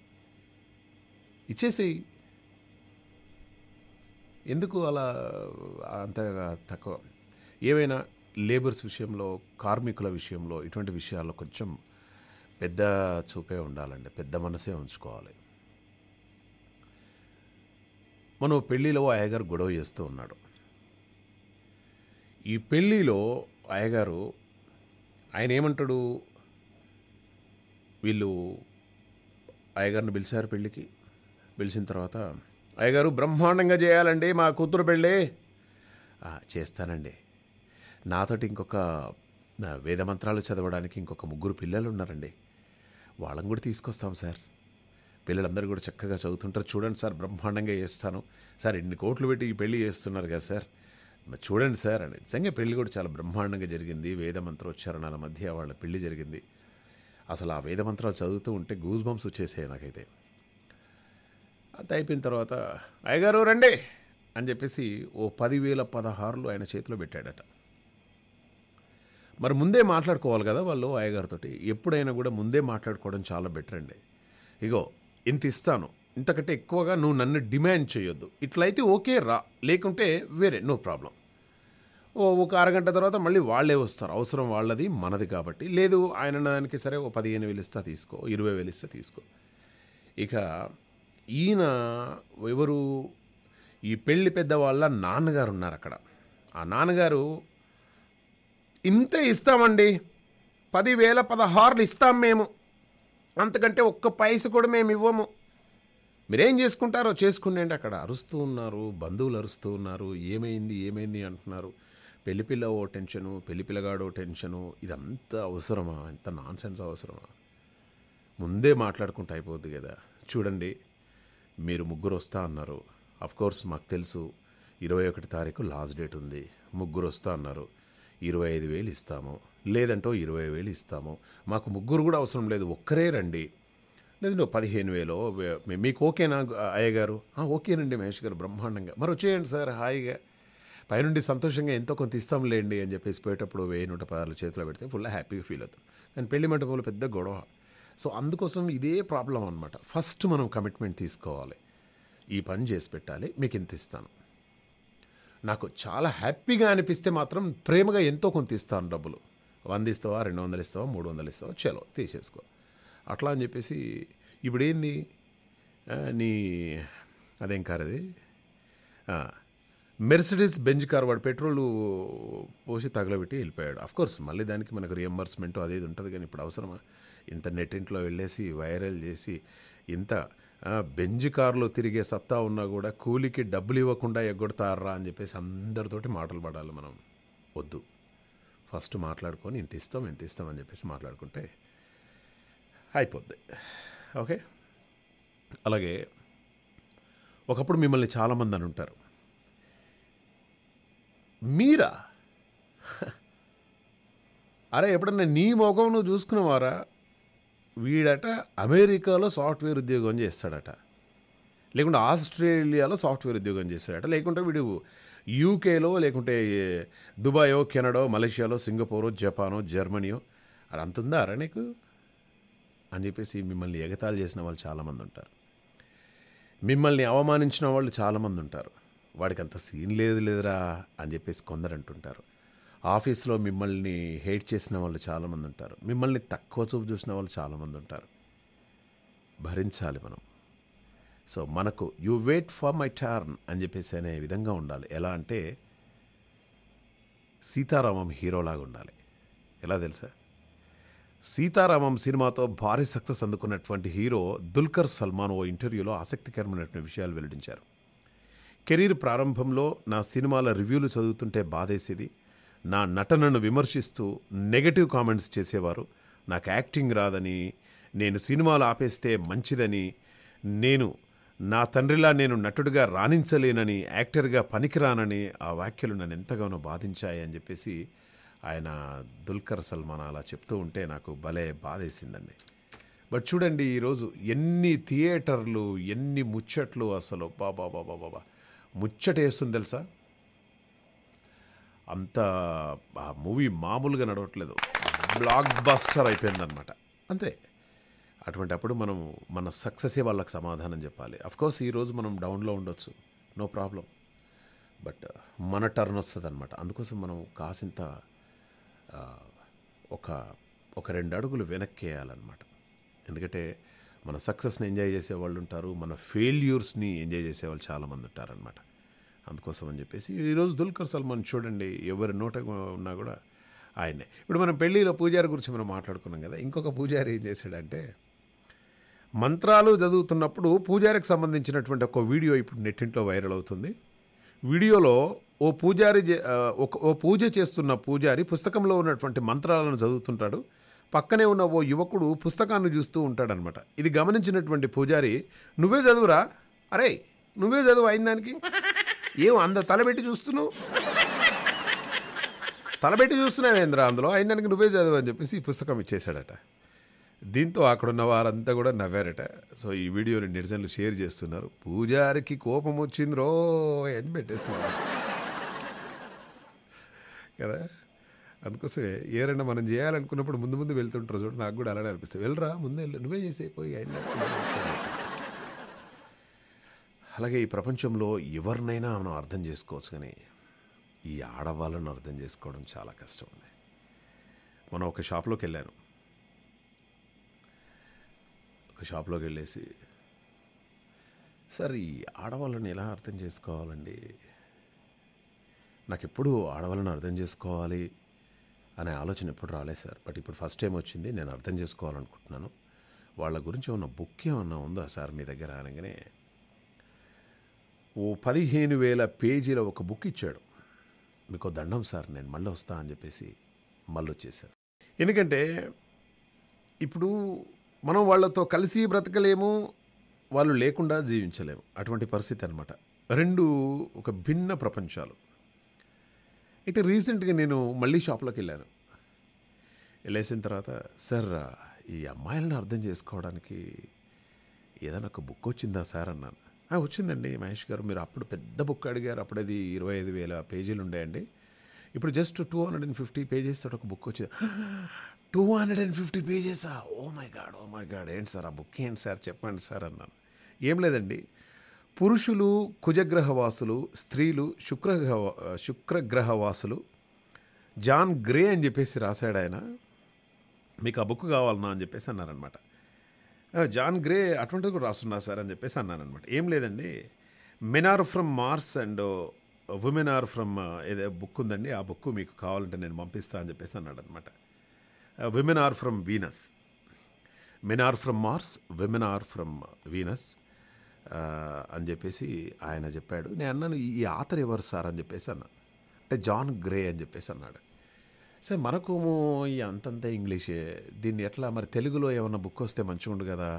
ఇచ్చేసేయి ఎందుకు అలా అంతగా తక్కువ ఏవైనా లేబర్స్ విషయంలో కార్మికుల విషయంలో ఇటువంటి విషయాల్లో కొంచెం పెద్ద చూపే ఉండాలండి పెద్ద మనసే ఉంచుకోవాలి మనం పెళ్ళిలో అయ్యగారు గొడవ చేస్తూ ఉన్నాడు ఈ పెళ్ళిలో అయ్యగారు ఆయన ఏమంటాడు వీళ్ళు అయ్యగారిని పిలిచారు పెళ్ళికి పిలిచిన తర్వాత అయ్యగారు బ్రహ్మాండంగా చేయాలండి మా కూతురు పెళ్ళి చేస్తానండి నాతోటి ఇంకొక వేదమంత్రాలు చదవడానికి ఇంకొక ముగ్గురు పిల్లలు ఉన్నారండి వాళ్ళని కూడా తీసుకొస్తాం సార్ పిల్లలందరూ కూడా చక్కగా చదువుతుంటారు చూడండి సార్ బ్రహ్మాండంగా చేస్తాను సార్ ఎన్ని కోట్లు పెట్టి ఈ పెళ్ళి చేస్తున్నారు కదా సార్ చూడండి సార్ అని నిజంగా పెళ్లి కూడా చాలా బ్రహ్మాండంగా జరిగింది వేద మంత్రోచ్చారణాల మధ్య వాళ్ళ పెళ్లి జరిగింది అసలు ఆ వేద మంత్రాలు చదువుతూ ఉంటే గూజ్ బంప్స్ వచ్చేసాయి నాకైతే అంత అయిపోయిన తర్వాత అయ్యగారు రండి అని చెప్పేసి ఓ పదివేల పదహారులు ఆయన చేతిలో పెట్టాడట మరి ముందే మాట్లాడుకోవాలి కదా వాళ్ళు అయ్యగారితో ఎప్పుడైనా కూడా ముందే మాట్లాడుకోవడం చాలా బెటర్ అండి ఇగో ఇంత ఇస్తాను ఇంతకంటే ఎక్కువగా నువ్వు నన్ను డిమాండ్ చేయొద్దు ఇట్లయితే ఓకే రా లేకుంటే వేరే నో ప్రాబ్లం ఓ ఒక అరగంట తర్వాత మళ్ళీ వాళ్ళే వస్తారు అవసరం వాళ్ళది మనది కాబట్టి లేదు ఆయన దానికి సరే ఓ పదిహేను వేలు ఇస్తా తీసుకో ఇరవై వేలు ఇస్తా తీసుకో ఇక ఈయన ఎవరు ఈ పెళ్లి పెద్దవాళ్ళ నాన్నగారు ఉన్నారు అక్కడ ఆ నాన్నగారు ఇంతే ఇస్తామండి పదివేల పదహారులు ఇస్తాం మేము అంతకంటే ఒక్క పైస కూడా మేము ఇవ్వము మీరేం చేసుకుంటారో చేసుకునేండి అక్కడ అరుస్తూ ఉన్నారు బంధువులు అరుస్తూ ఉన్నారు ఏమైంది ఏమైంది అంటున్నారు పెళ్లిపిల్ల ఓ టెన్షను పెళ్లి ఓ టెన్షను ఇదంతా అవసరమా ఇంత నాన్ సెన్స్ అవసరమా ముందే మాట్లాడుకుంటూ అయిపోద్ది కదా చూడండి మీరు ముగ్గురు వస్తా అన్నారు కోర్స్ మాకు తెలుసు ఇరవై ఒకటి తారీఖు లాస్ట్ డేట్ ఉంది ముగ్గురు వస్తా అన్నారు ఇరవై ఐదు వేలు ఇస్తాము లేదంటో ఇరవై వేలు ఇస్తాము మాకు ముగ్గురు కూడా అవసరం లేదు ఒక్కరే రండి లేదు నువ్వు పదిహేను వేలో మీకు ఓకేనా అయ్యగారు ఓకేనండి మహేష్ గారు బ్రహ్మాండంగా మరి వచ్చేయండి సార్ హాయిగా పైనుండి సంతోషంగా ఎంతో కొంత ఇస్తాం లేండి అని చెప్పేసి పోయేటప్పుడు వెయ్యి నూట పదార్లు చేతిలో పెడితే ఫుల్ హ్యాపీగా ఫీల్ అవుతుంది కానీ పెళ్లి మంటపంలో పెద్ద గొడవ సో అందుకోసం ఇదే ప్రాబ్లం అనమాట ఫస్ట్ మనం కమిట్మెంట్ తీసుకోవాలి ఈ పని చేసి పెట్టాలి మీకు ఇంత ఇస్తాను నాకు చాలా హ్యాపీగా అనిపిస్తే మాత్రం ప్రేమగా ఎంతో కొంత ఇస్తాను డబ్బులు వంద ఇస్తావా రెండు వందలు ఇస్తావా మూడు వందలు ఇస్తావా చలో తీసేసుకో అట్లా అని చెప్పేసి ఇప్పుడేంది నీ అదేం కార్ అది మెర్సిడీస్ బెంజ్ కార్ వాడు పెట్రోల్ పోసి తగలబెట్టి వెళ్ళిపోయాడు కోర్స్ మళ్ళీ దానికి మనకు రియంబర్స్మెంట్ అదేది ఉంటుంది కానీ ఇప్పుడు అవసరమా ఇంత నెట్టింట్లో వెళ్ళేసి వైరల్ చేసి ఇంత బెంజ్ కార్లో తిరిగే సత్తా ఉన్నా కూడా కూలికి డబ్బులు ఇవ్వకుండా ఎగ్గొడతారా అని చెప్పేసి అందరితోటి మాటలు పడాలి మనం వద్దు ఫస్ట్ మాట్లాడుకొని ఇంత ఇస్తాం ఇంత ఇస్తామని చెప్పేసి మాట్లాడుకుంటే అయిపోద్ది ఓకే అలాగే ఒకప్పుడు మిమ్మల్ని చాలామంది అని ఉంటారు మీరా అరే ఎప్పుడన్నా నీ ముఖం నువ్వు చూసుకున్నవారా వీడట అమెరికాలో సాఫ్ట్వేర్ ఉద్యోగం చేస్తాడట లేకుంటే ఆస్ట్రేలియాలో సాఫ్ట్వేర్ ఉద్యోగం చేస్తాడట లేకుంటే వీడు యూకేలో లేకుంటే దుబాయో కెనడో మలేషియాలో సింగపూరో జపానో జర్మనీయో అది అంతుందా అరా నీకు అని చెప్పేసి మిమ్మల్ని ఎగతాలు చేసిన వాళ్ళు చాలామంది ఉంటారు మిమ్మల్ని అవమానించిన వాళ్ళు చాలామంది ఉంటారు వాడికి అంత సీన్ లేదు లేదురా అని చెప్పేసి కొందరు అంటుంటారు ఆఫీస్లో మిమ్మల్ని హేట్ చేసిన వాళ్ళు చాలామంది ఉంటారు మిమ్మల్ని తక్కువ చూపు చూసిన వాళ్ళు చాలామంది ఉంటారు భరించాలి మనం సో మనకు you wait for my turn అని చెప్పేసి అనే విధంగా ఉండాలి ఎలా అంటే సీతారామం హీరోలాగా ఉండాలి ఎలా తెలుసా సీతారామం సినిమాతో భారీ సక్సెస్ అందుకున్నటువంటి హీరో దుల్కర్ సల్మాన్ ఓ ఇంటర్వ్యూలో ఆసక్తికరమైనటువంటి విషయాలు వెల్లడించారు కెరీర్ ప్రారంభంలో నా సినిమాల రివ్యూలు చదువుతుంటే బాధేసేది నా నటనను విమర్శిస్తూ నెగటివ్ కామెంట్స్ చేసేవారు నాకు యాక్టింగ్ రాదని నేను సినిమాలు ఆపేస్తే మంచిదని నేను నా తండ్రిలా నేను నటుడిగా రాణించలేనని యాక్టర్గా పనికిరానని ఆ వ్యాఖ్యలు నన్ను ఎంతగానో బాధించాయి అని చెప్పేసి ఆయన దుల్కర్ సల్మాన్ అలా చెప్తూ ఉంటే నాకు భలే బాధేసిందండి బట్ చూడండి ఈరోజు ఎన్ని థియేటర్లు ఎన్ని ముచ్చట్లు అసలు బాబా బాబా బాబా ముచ్చట వేస్తుంది తెలుసా అంత ఆ మూవీ మామూలుగా నడవట్లేదు బ్లాక్ బస్టర్ అయిపోయిందనమాట అంతే అటువంటి అప్పుడు మనం మన సక్సెసే వాళ్ళకి సమాధానం చెప్పాలి అఫ్కోర్స్ ఈరోజు మనం డౌన్లో ఉండొచ్చు నో ప్రాబ్లం బట్ మన టర్న్ వస్తుంది అనమాట అందుకోసం మనం కాసింత ఒక ఒక రెండు అడుగులు వెనక్కి వేయాలన్నమాట ఎందుకంటే మన సక్సెస్ని ఎంజాయ్ చేసేవాళ్ళు ఉంటారు మన ఫెయిల్యూర్స్ని ఎంజాయ్ చేసేవాళ్ళు చాలామంది ఉంటారనమాట అందుకోసం అని చెప్పేసి ఈరోజు దుల్కర్ సల్మాన్ చూడండి ఎవరి నోట ఉన్నా కూడా ఆయనే ఇప్పుడు మనం పెళ్ళిలో పూజారి గురించి మనం మాట్లాడుకున్నాం కదా ఇంకొక పూజారి ఏం చేశాడంటే మంత్రాలు చదువుతున్నప్పుడు పూజారికి సంబంధించినటువంటి ఒక వీడియో ఇప్పుడు నెట్టింట్లో వైరల్ అవుతుంది వీడియోలో ఓ పూజారి ఓ పూజ చేస్తున్న పూజారి పుస్తకంలో ఉన్నటువంటి మంత్రాలను చదువుతుంటాడు పక్కనే ఉన్న ఓ యువకుడు పుస్తకాన్ని చూస్తూ ఉంటాడనమాట ఇది గమనించినటువంటి పూజారి నువ్వే చదువురా అరే నువ్వే చదువు అయిన దానికి ఏం అంద తలబెట్టి చూస్తున్నావు తలబెట్టి చూస్తున్నావేంద్ర అందులో అయిన దానికి నువ్వే చదువు అని చెప్పేసి ఈ పుస్తకం ఇచ్చేశాడట దీంతో అక్కడున్న వారంతా కూడా నవ్వారట సో ఈ వీడియోని నిరసనలు షేర్ చేస్తున్నారు పూజారికి కోపం వచ్చింది రో అని పెట్టేస్తున్నారు కదా అందుకోసమే ఏదైనా మనం చేయాలనుకున్నప్పుడు ముందు ముందు వెళ్తుంటారు చూడు నాకు కూడా అలానే అనిపిస్తుంది వెళ్ళరా ముందే వెళ్ళు నువ్వే చేసేపోయి అయినా అలాగే ఈ ప్రపంచంలో ఎవరినైనా మనం అర్థం చేసుకోవచ్చు కానీ ఈ ఆడవాళ్ళను అర్థం చేసుకోవడం చాలా కష్టం ఉంది మనం ఒక షాప్లోకి వెళ్ళాను ఒక షాప్లోకి వెళ్ళేసి సార్ ఈ ఆడవాళ్ళని ఎలా అర్థం చేసుకోవాలండి నాకెప్పుడు ఆడవాళ్ళని అర్థం చేసుకోవాలి అనే ఆలోచన ఎప్పుడు రాలేదు సార్ బట్ ఇప్పుడు ఫస్ట్ టైం వచ్చింది నేను అర్థం చేసుకోవాలనుకుంటున్నాను వాళ్ళ గురించి ఉన్న బుక్ ఏమన్నా ఉందా సార్ మీ దగ్గర అనగానే ఓ పదిహేను వేల పేజీల ఒక బుక్ ఇచ్చాడు మీకు దండం సార్ నేను మళ్ళీ వస్తా అని చెప్పేసి మళ్ళీ వచ్చేసారు ఎందుకంటే ఇప్పుడు మనం వాళ్ళతో కలిసి బ్రతకలేము వాళ్ళు లేకుండా జీవించలేము అటువంటి పరిస్థితి అనమాట రెండు ఒక భిన్న ప్రపంచాలు అయితే రీసెంట్గా నేను మళ్ళీ షాప్లోకి వెళ్ళాను వెళ్ళేసిన తర్వాత సార్ ఈ అమ్మాయిలను అర్థం చేసుకోవడానికి ఏదైనా ఒక బుక్ వచ్చిందా సార్ అన్నాను వచ్చిందండి మహేష్ గారు మీరు అప్పుడు పెద్ద బుక్ అడిగారు అప్పుడు అది ఇరవై ఐదు వేల పేజీలు ఉండేయండి ఇప్పుడు just two hundred and fifty pages తోటి ఒక బుక్ వచ్చింది టూ హండ్రెడ్ అండ్ ఫిఫ్టీ పేజెసా oh my god oh my god ఏంటి సార్ ఆ బుక్ ఏంటి సార్ చెప్పండి సార్ అన్నాను ఏం లేదండి పురుషులు కుజగ్రహవాసులు స్త్రీలు శుక్రగ్రహ శుక్రగ్రహవాసులు జాన్ గ్రే అని చెప్పేసి రాశాడు ఆయన మీకు ఆ బుక్ కావాలన్నా అని చెప్పేసి అన్నారనమాట జాన్ గ్రే అటువంటిది కూడా రాస్తున్నా సార్ అని చెప్పేసి అన్నానమాట ఏం లేదండి men are from Mars and women are from ఏదో బుక్ ఉందండి ఆ బుక్ మీకు కావాలంటే నేను పంపిస్తా అని చెప్పేసి అన్నాడు అనమాట women are from Venus men are from Mars women are from Venus అని చెప్పేసి ఆయన చెప్పాడు నేను అన్నాను ఈ ఆతర్ ఎవరు సార్ అని చెప్పేసి అన్నా అంటే జాన్ గ్రే అని చెప్పేసి అన్నాడు సరే మనకు అంతంత ఇంగ్లీషే దీన్ని ఎట్లా మరి తెలుగులో ఏమన్నా బుక్ వస్తే మంచిగా ఉండు కదా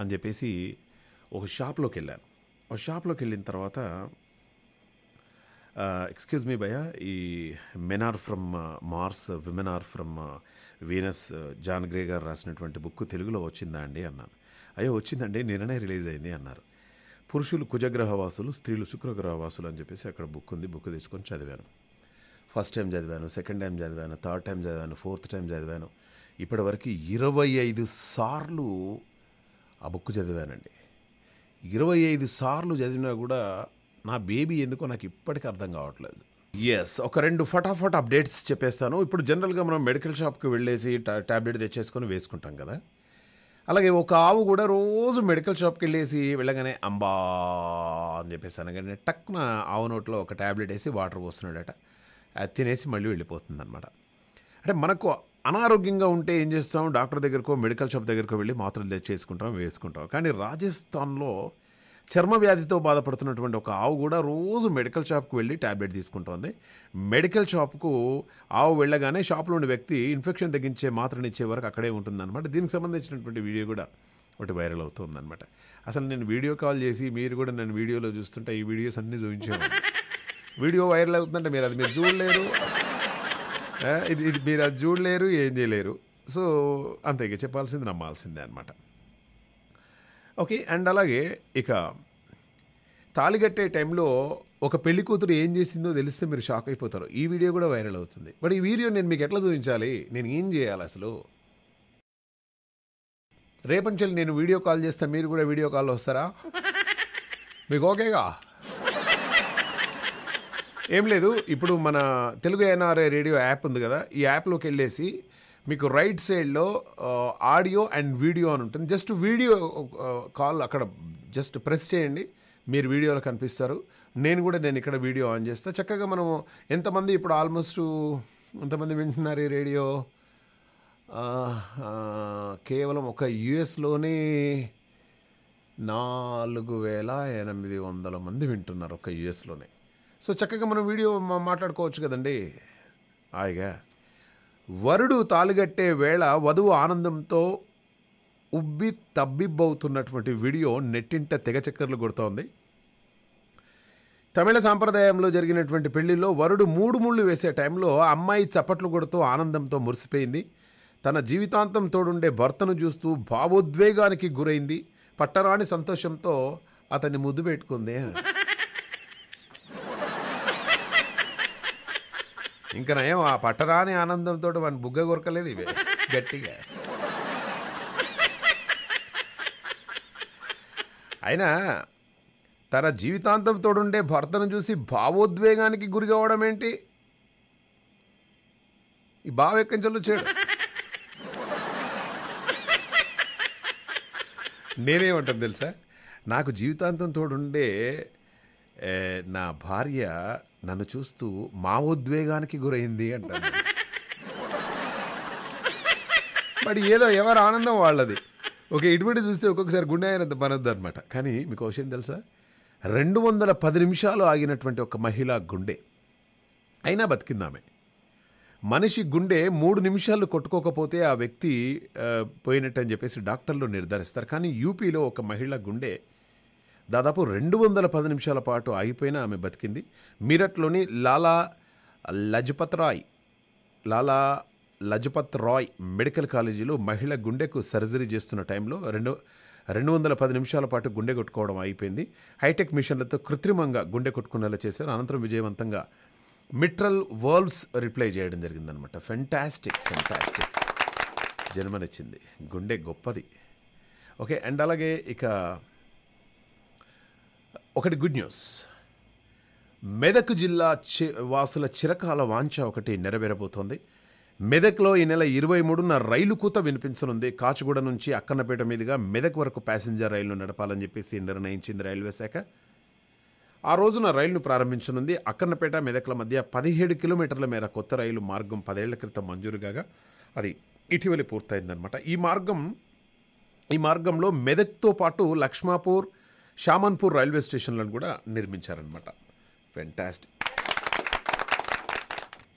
అని చెప్పేసి ఒక షాప్లోకి వెళ్ళాను ఒక షాప్లోకి వెళ్ళిన తర్వాత ఎక్స్క్యూజ్ మీ భయ ఈ men are from Mars women are from Venus John Gray గారు రాసినటువంటి బుక్ తెలుగులో వచ్చిందా అండి అన్నాను అయ్యో వచ్చిందండి నిన్ననే రిలీజ్ అయింది అన్నారు పురుషులు కుజగ్రహవాసులు స్త్రీలు శుక్రగ్రహవాసులు అని చెప్పేసి అక్కడ బుక్ ఉంది బుక్ తీసుకొని చదివాను ఫస్ట్ టైం చదివాను సెకండ్ టైం చదివాను థర్డ్ టైం చదివాను ఫోర్త్ టైం చదివాను ఇప్పటివరకు ఇరవై ఐదు సార్లు ఆ బుక్ చదివానండి ఇరవై ఐదు సార్లు చదివినా కూడా నా బేబీ ఎందుకో నాకు ఇప్పటికీ అర్థం కావట్లేదు ఎస్ ఒక రెండు ఫటాఫట్ అప్డేట్స్ చెప్పేస్తాను ఇప్పుడు జనరల్గా మనం మెడికల్ షాప్కి వెళ్ళేసి ట్యాబ్లెట్ తెచ్చేసుకొని వేసుకుంటాం కదా అలాగే ఒక ఆవు కూడా రోజు మెడికల్ షాప్కి వెళ్ళేసి వెళ్ళగానే అంబా అని చెప్పేసి అనగానే టక్కున ఆవు నోట్లో ఒక ట్యాబ్లెట్ వేసి వాటర్ పోస్తున్నాడట అది తినేసి మళ్ళీ వెళ్ళిపోతుంది అనమాట అంటే మనకు అనారోగ్యంగా ఉంటే ఏం చేస్తాం డాక్టర్ దగ్గరకో మెడికల్ షాప్ దగ్గరకో వెళ్ళి మాత్రలు తెచ్చేసుకుంటాం వేసుకుంటాం కానీ రాజస్థాన్లో చర్మ వ్యాధితో బాధపడుతున్నటువంటి ఒక ఆవు కూడా రోజు మెడికల్ షాప్కి వెళ్ళి ట్యాబ్లెట్ తీసుకుంటోంది మెడికల్ షాప్కు ఆవు వెళ్ళగానే షాప్లో ఉన్న వ్యక్తి ఇన్ఫెక్షన్ తగ్గించే మాత్రని ఇచ్చే వరకు అక్కడే ఉంటుందన్నమాట దీనికి సంబంధించినటువంటి వీడియో కూడా ఒకటి వైరల్ అవుతుందన్నమాట అసలు నేను వీడియో కాల్ చేసి మీరు కూడా నేను వీడియోలో చూస్తుంటే ఈ వీడియోస్ అన్నీ చూపించాను వీడియో వైరల్ అవుతుందంటే మీరు అది మీరు చూడలేరు ఇది ఇది మీరు అది చూడలేరు ఏం చేయలేరు సో అంతే చెప్పాల్సింది నమ్మాల్సిందే అనమాట ఓకే అండ్ అలాగే ఇక తాళిగట్టే టైంలో ఒక పెళ్లి కూతురు ఏం చేసిందో తెలిస్తే మీరు షాక్ అయిపోతారు ఈ వీడియో కూడా వైరల్ అవుతుంది బట్ ఈ వీడియో నేను మీకు ఎట్లా చూపించాలి నేను ఏం చేయాలి అసలు నుంచి నేను వీడియో కాల్ చేస్తే మీరు కూడా వీడియో కాల్ వస్తారా మీకు ఓకేగా ఏం లేదు ఇప్పుడు మన తెలుగు ఎన్ఆర్ఐ రేడియో యాప్ ఉంది కదా ఈ యాప్లోకి వెళ్ళేసి మీకు రైట్ సైడ్లో ఆడియో అండ్ వీడియో అని ఉంటుంది జస్ట్ వీడియో కాల్ అక్కడ జస్ట్ ప్రెస్ చేయండి మీరు వీడియోలో కనిపిస్తారు నేను కూడా నేను ఇక్కడ వీడియో ఆన్ చేస్తా చక్కగా మనము ఎంతమంది ఇప్పుడు ఆల్మోస్ట్ ఎంతమంది వింటున్నారు ఈ రేడియో కేవలం ఒక యుఎస్లోనే నాలుగు వేల ఎనిమిది వందల మంది వింటున్నారు ఒక యుఎస్లోనే సో చక్కగా మనం వీడియో మాట్లాడుకోవచ్చు కదండి హాయిగా వరుడు తాలుగట్టే వేళ వధువు ఆనందంతో ఉబ్బి తబ్బిబ్బవుతున్నటువంటి వీడియో నెట్టింట తెగ చక్కర్లు కొడుతోంది తమిళ సాంప్రదాయంలో జరిగినటువంటి పెళ్లిలో వరుడు మూడు ముళ్ళు వేసే టైంలో అమ్మాయి చప్పట్లు కొడుతూ ఆనందంతో మురిసిపోయింది తన జీవితాంతం తోడుండే భర్తను చూస్తూ భావోద్వేగానికి గురైంది పట్టరాని సంతోషంతో అతన్ని ముద్దు పెట్టుకుంది ఇంకా నయం ఆ పట్టరాని ఆనందంతో వాడిని బుగ్గ కొరకలేదు ఇవే గట్టిగా అయినా తన జీవితాంతం తోడుండే భర్తను చూసి భావోద్వేగానికి గురి కావడం ఏంటి ఈ బావ నుంచి వచ్చాడు నేనేమంటాను తెలుసా నాకు జీవితాంతం తోడుండే నా భార్య నన్ను చూస్తూ మా ఉద్వేగానికి గురైంది అంటారు బట్ ఏదో ఎవరు ఆనందం వాళ్ళది ఓకే ఇటువంటి చూస్తే ఒక్కొక్కసారి గుండె ఆయన పనొద్దు అనమాట కానీ మీకు విషయం తెలుసా రెండు వందల పది నిమిషాలు ఆగినటువంటి ఒక మహిళ గుండె అయినా బతికిందామె మనిషి గుండె మూడు నిమిషాలు కొట్టుకోకపోతే ఆ వ్యక్తి పోయినట్టు అని చెప్పేసి డాక్టర్లు నిర్ధారిస్తారు కానీ యూపీలో ఒక మహిళ గుండె దాదాపు రెండు వందల పది నిమిషాల పాటు ఆగిపోయినా ఆమె బతికింది మీరట్లోని లాలా లజపత్ రాయ్ లాలా లజపత్ రాయ్ మెడికల్ కాలేజీలో మహిళ గుండెకు సర్జరీ చేస్తున్న టైంలో రెండు రెండు వందల పది నిమిషాల పాటు గుండె కొట్టుకోవడం అయిపోయింది హైటెక్ మిషన్లతో కృత్రిమంగా గుండె కొట్టుకునేలా చేశారు అనంతరం విజయవంతంగా మిట్రల్ వర్ల్స్ రిప్లై చేయడం జరిగిందనమాట ఫెంటాస్టిక్ ఫెంటాస్టిక్ జన్మనిచ్చింది గుండె గొప్పది ఓకే అండ్ అలాగే ఇక ఒకటి గుడ్ న్యూస్ మెదక్ జిల్లా వాసుల చిరకాల వాంఛ ఒకటి నెరవేరబోతోంది మెదక్లో ఈ నెల ఇరవై మూడున రైలు కూత వినిపించనుంది కాచిగూడ నుంచి అక్కన్నపేట మీదుగా మెదక్ వరకు ప్యాసింజర్ రైలు నడపాలని చెప్పేసి నిర్ణయించింది రైల్వే శాఖ ఆ రోజున రైలును ప్రారంభించనుంది అక్కన్నపేట మెదక్ల మధ్య పదిహేడు కిలోమీటర్ల మేర కొత్త రైలు మార్గం పదేళ్ల క్రితం మంజూరు కాగా అది ఇటీవలి పూర్తయిందనమాట ఈ మార్గం ఈ మార్గంలో మెదక్తో పాటు లక్ష్మాపూర్ షామాన్పూర్ రైల్వే స్టేషన్లను కూడా నిర్మించారనమాట ఫెంటాస్టిక్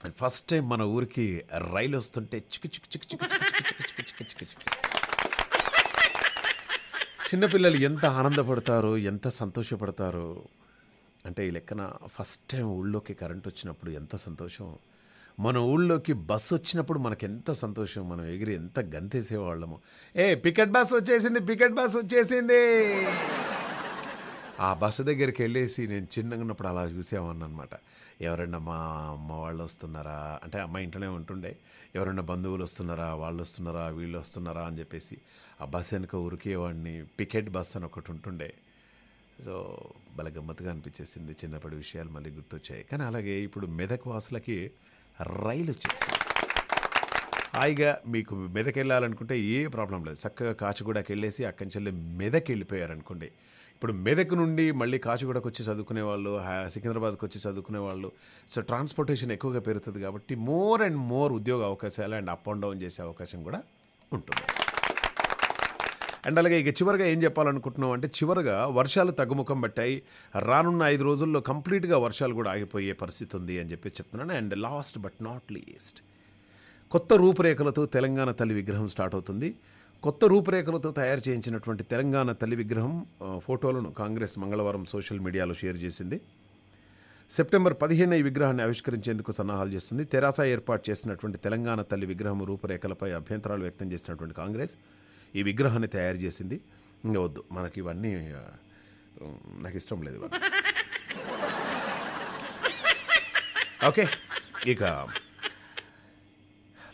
అండ్ ఫస్ట్ టైం మన ఊరికి రైలు వస్తుంటే చిక్ చిక్ చిక్ చిక్ చిక్కు చిక్ చిక్ చిన్నపిల్లలు ఎంత ఆనందపడతారు ఎంత సంతోషపడతారు అంటే ఈ లెక్కన ఫస్ట్ టైం ఊళ్ళోకి కరెంట్ వచ్చినప్పుడు ఎంత సంతోషం మన ఊళ్ళోకి బస్సు వచ్చినప్పుడు మనకి ఎంత సంతోషం మనం ఎగిరి ఎంత గంతేసేవాళ్ళము ఏ పికెట్ బస్ వచ్చేసింది పికెట్ బస్ వచ్చేసింది ఆ బస్సు దగ్గరికి వెళ్ళేసి నేను చిన్నగా ఉన్నప్పుడు అలా అనమాట ఎవరైనా మా అమ్మ వాళ్ళు వస్తున్నారా అంటే అమ్మ ఇంట్లోనే ఉంటుండే ఎవరైనా బంధువులు వస్తున్నారా వాళ్ళు వస్తున్నారా వీళ్ళు వస్తున్నారా అని చెప్పేసి ఆ బస్సు వెనుక ఉరికేవాడిని పికెట్ బస్ అని ఒకటి ఉంటుండే సో భలే గమ్మత్తుగా అనిపించేసింది చిన్నప్పటి విషయాలు మళ్ళీ గుర్తొచ్చాయి కానీ అలాగే ఇప్పుడు మెదక్ వాసులకి రైలు వచ్చేసింది హాయిగా మీకు మెదక్ వెళ్ళాలనుకుంటే ఏ ప్రాబ్లం లేదు చక్కగా కాచిగూడకి వెళ్ళేసి అక్కడి నుంచి మెదక్ వెళ్ళిపోయారనుకోండి ఇప్పుడు మెదక్ నుండి మళ్ళీ కాచిగూడకు వచ్చి చదువుకునే వాళ్ళు సికింద్రాబాద్కి వచ్చి చదువుకునే వాళ్ళు సో ట్రాన్స్పోర్టేషన్ ఎక్కువగా పెరుగుతుంది కాబట్టి మోర్ అండ్ మోర్ ఉద్యోగ అవకాశాలు అండ్ అప్ అండ్ డౌన్ చేసే అవకాశం కూడా ఉంటుంది అండ్ అలాగే ఇక చివరిగా ఏం చెప్పాలనుకుంటున్నాం అంటే చివరిగా వర్షాలు తగ్గుముఖం పట్టాయి రానున్న ఐదు రోజుల్లో కంప్లీట్గా వర్షాలు కూడా ఆగిపోయే పరిస్థితి ఉంది అని చెప్పి చెప్తున్నాను and last but not least కొత్త రూపురేఖలతో తెలంగాణ తల్లి విగ్రహం స్టార్ట్ అవుతుంది కొత్త రూపురేఖలతో తయారు చేయించినటువంటి తెలంగాణ తల్లి విగ్రహం ఫోటోలను కాంగ్రెస్ మంగళవారం సోషల్ మీడియాలో షేర్ చేసింది సెప్టెంబర్ పదిహేను ఈ విగ్రహాన్ని ఆవిష్కరించేందుకు సన్నాహాలు చేస్తుంది తెరాస ఏర్పాటు చేసినటువంటి తెలంగాణ తల్లి విగ్రహం రూపురేఖలపై అభ్యంతరాలు వ్యక్తం చేసినటువంటి కాంగ్రెస్ ఈ విగ్రహాన్ని తయారు చేసింది ఇంకా వద్దు మనకి ఇవన్నీ నాకు ఇష్టం లేదు ఓకే ఇక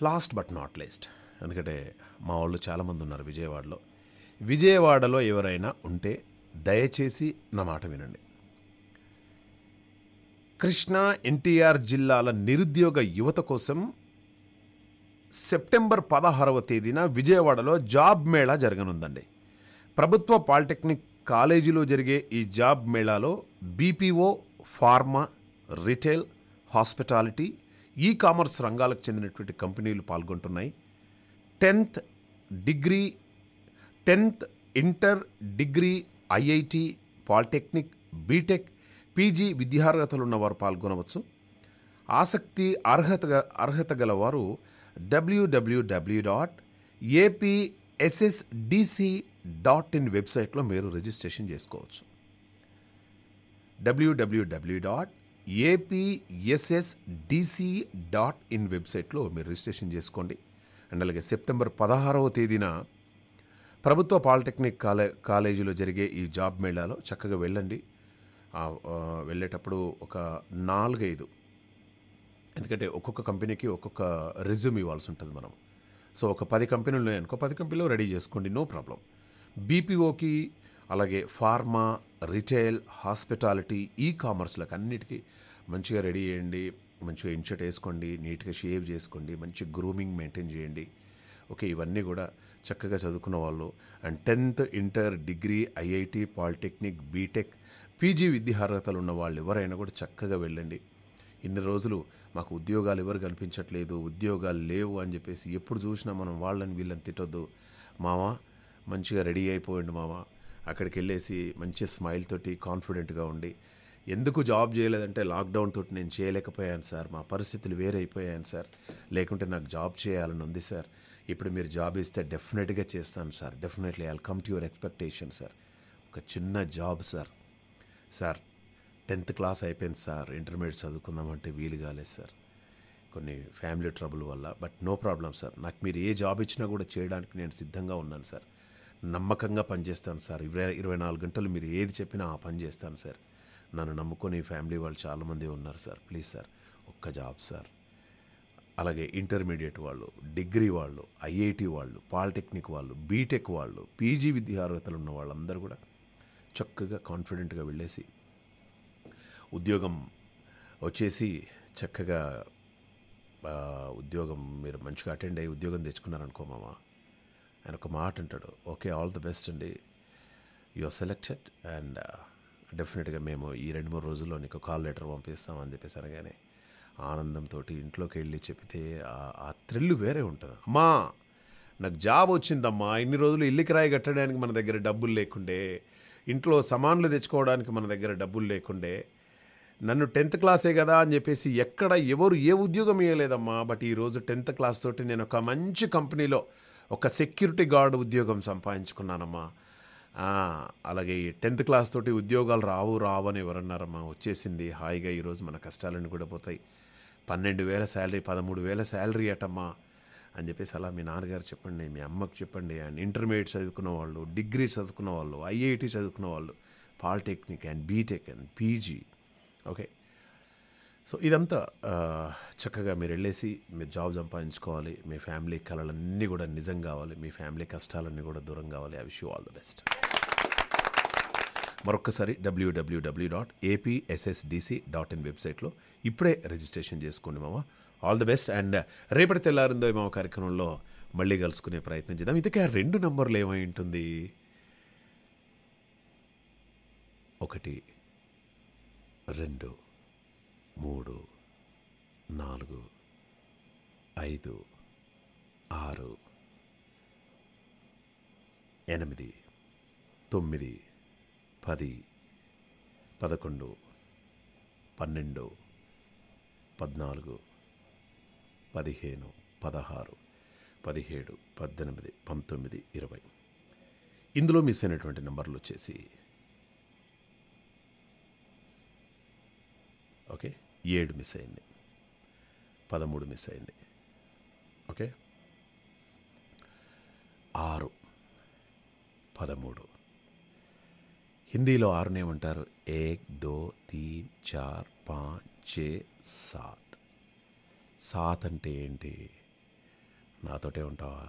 లాస్ట్ బట్ నాట్ లీస్ట్ ఎందుకంటే మా వాళ్ళు చాలామంది ఉన్నారు విజయవాడలో విజయవాడలో ఎవరైనా ఉంటే దయచేసి నా మాట వినండి కృష్ణా ఎన్టీఆర్ జిల్లాల నిరుద్యోగ యువత కోసం సెప్టెంబర్ పదహారవ తేదీన విజయవాడలో జాబ్ మేళా జరగనుందండి ప్రభుత్వ పాలిటెక్నిక్ కాలేజీలో జరిగే ఈ జాబ్ మేళాలో BPO pharma retail hospitality e commerce రంగాలకు చెందినటువంటి కంపెనీలు పాల్గొంటున్నాయి tenth degree tenth inter degree IIT polytechnic BTech PG విద్యార్హతలున్న పాల్గొనవచ్చు ఆసక్తి అర్హత అర్హత గలవారు డబ్ల్యూడబ్ల్యూడబ్ల్యూ డాట్ ఏపీఎస్ఎస్డిసి డాట్ ఇన్ వెబ్సైట్లో మీరు రిజిస్ట్రేషన్ చేసుకోవచ్చు డబ్ల్యూడబ్ల్యూడబ్ల్యూ డాట్ ఏపీఎస్ఎస్డిసి డాట్ ఇన్ వెబ్సైట్లో మీరు రిజిస్ట్రేషన్ చేసుకోండి అండ్ అలాగే సెప్టెంబర్ పదహారవ తేదీన ప్రభుత్వ పాలిటెక్నిక్ కాలే కాలేజీలో జరిగే ఈ జాబ్ మేళాలో చక్కగా వెళ్ళండి వెళ్ళేటప్పుడు ఒక నాలుగైదు ఎందుకంటే ఒక్కొక్క కంపెనీకి ఒక్కొక్క రిజ్యూమ్ ఇవ్వాల్సి ఉంటుంది మనం సో ఒక పది కంపెనీలు ఉన్నాయనుకో పది కంపెనీలో రెడీ చేసుకోండి నో ప్రాబ్లం బీపీఓకి అలాగే ఫార్మా రిటైల్ హాస్పిటాలిటీ ఈ కామర్స్లకు అన్నిటికీ మంచిగా రెడీ చేయండి మంచిగా ఇన్షర్ట్ వేసుకోండి నీట్గా షేవ్ చేసుకోండి మంచి గ్రూమింగ్ మెయింటైన్ చేయండి ఓకే ఇవన్నీ కూడా చక్కగా చదువుకున్న వాళ్ళు and tenth inter degree IIT polytechnic BTech PG విద్యార్హతలు ఉన్న వాళ్ళు ఎవరైనా కూడా చక్కగా వెళ్ళండి ఇన్ని రోజులు మాకు ఉద్యోగాలు ఎవరు కనిపించట్లేదు ఉద్యోగాలు లేవు అని చెప్పేసి ఎప్పుడు చూసినా మనం వాళ్ళని వీళ్ళని తిట్టొద్దు మావా మంచిగా రెడీ అయిపోయండి మావా అక్కడికి వెళ్ళేసి మంచి స్మైల్ తోటి కాన్ఫిడెంట్గా ఉండి ఎందుకు జాబ్ చేయలేదంటే లాక్డౌన్ తోటి నేను చేయలేకపోయాను సార్ మా పరిస్థితులు వేరైపోయాను సార్ లేకుంటే నాకు జాబ్ చేయాలని ఉంది సార్ ఇప్పుడు మీరు జాబ్ ఇస్తే డెఫినెట్గా చేస్తాను sir definitely I come to your expectation sir ఒక చిన్న job sir sir tenth class అయిపోయింది సార్ ఇంటర్మీడియట్ చదువుకుందామంటే వీలు కాలేదు సార్ కొన్ని ఫ్యామిలీ ట్రబుల్ వల్ల బట్ నో ప్రాబ్లం సార్ నాకు మీరు ఏ జాబ్ ఇచ్చినా కూడా చేయడానికి నేను సిద్ధంగా ఉన్నాను సార్ నమ్మకంగా పనిచేస్తాను సార్ ఇరవై ఇరవై నాలుగు గంటలు మీరు ఏది చెప్పినా ఆ పని చేస్తాను సార్ నన్ను నమ్ముకొని ఫ్యామిలీ వాళ్ళు చాలామంది ఉన్నారు సార్ ప్లీజ్ సార్ ఒక్క జాబ్ సార్ అలాగే ఇంటర్మీడియట్ వాళ్ళు డిగ్రీ వాళ్ళు ఐఐటి వాళ్ళు పాలిటెక్నిక్ వాళ్ళు బీటెక్ వాళ్ళు పీజీ విద్యార్హతలు ఉన్న వాళ్ళందరూ కూడా చక్కగా కాన్ఫిడెంట్గా వెళ్ళేసి ఉద్యోగం వచ్చేసి చక్కగా ఉద్యోగం మీరు మంచిగా అటెండ్ అయ్యి ఉద్యోగం తెచ్చుకున్నారనుకో మామ ఆయన ఒక మాట అంటాడు ఓకే ఆల్ ది బెస్ట్ అండి యు ఆర్ సెలెక్టెడ్ అండ్ డెఫినెట్గా మేము ఈ రెండు మూడు రోజుల్లో నీకు కాల్ లెటర్ పంపిస్తామని చెప్పేసి అనగానే ఆనందంతో ఇంట్లోకి వెళ్ళి చెప్తే ఆ థ్రిల్ వేరే ఉంటుంది అమ్మా నాకు జాబ్ వచ్చిందమ్మా ఇన్ని రోజులు ఇల్లు కిరాయి కట్టడానికి మన దగ్గర డబ్బులు లేకుండే ఇంట్లో సామాన్లు తెచ్చుకోవడానికి మన దగ్గర డబ్బులు లేకుండే నన్ను టెన్త్ క్లాసే కదా అని చెప్పేసి ఎక్కడ ఎవరు ఏ ఉద్యోగం ఇవ్వలేదమ్మా బట్ ఈరోజు టెన్త్ క్లాస్ తోటి నేను ఒక మంచి కంపెనీలో ఒక సెక్యూరిటీ గార్డ్ ఉద్యోగం సంపాదించుకున్నానమ్మా అలాగే టెన్త్ క్లాస్ తోటి ఉద్యోగాలు రావు రావు అని ఎవరన్నారమ్మా వచ్చేసింది హాయిగా ఈరోజు మన కష్టాలన్నీ కూడా పోతాయి పన్నెండు వేల శాలరీ పదమూడు వేల శాలరీ అటమ్మా అని చెప్పేసి అలా మీ నాన్నగారు చెప్పండి మీ అమ్మకు చెప్పండి అండ్ ఇంటర్మీడియట్ చదువుకున్న వాళ్ళు డిగ్రీ చదువుకున్న వాళ్ళు ఐఐటి చదువుకున్న వాళ్ళు polytechnic and BTech and PG okay so ఇదంతా చక్కగా మీరు వెళ్ళేసి మీరు జాబ్ సంపాదించుకోవాలి మీ ఫ్యామిలీ కళలన్నీ కూడా నిజం కావాలి మీ ఫ్యామిలీ కష్టాలన్నీ కూడా దూరం కావాలి I wish you all the best మరొకసారి W dot APSSDC dot in వెబ్సైట్లో ఇప్పుడే రిజిస్ట్రేషన్ చేసుకోండి మామ ఆల్ ది బెస్ట్ అండ్ రేపటి తెల్లారిందో మా కార్యక్రమంలో మళ్ళీ కలుసుకునే ప్రయత్నం చేద్దాం ఇంతకీ ఆ రెండు నంబర్లు ఏమై ఉంటుంది ఒకటి రెండు మూడు నాలుగు ఐదు ఆరు ఎనిమిది తొమ్మిది పది పదకొండు పన్నెండు పద్నాలుగు పదిహేను పదహారు పదిహేడు పద్దెనిమిది పంతొమ్మిది ఇరవై ఇందులో మిస్ అయినటువంటి నెంబర్లు వచ్చేసి ఓకే ఏడు మిస్ అయింది పదమూడు మిస్ అయింది ఓకే ఆరు పదమూడు హిందీలో ఆరునే ఉంటారు ఏక్ దో తీన్ చార్ పాంచ్ చే సాత్ సాత్ అంటే ఏంటి నాతోటే ఉంటావా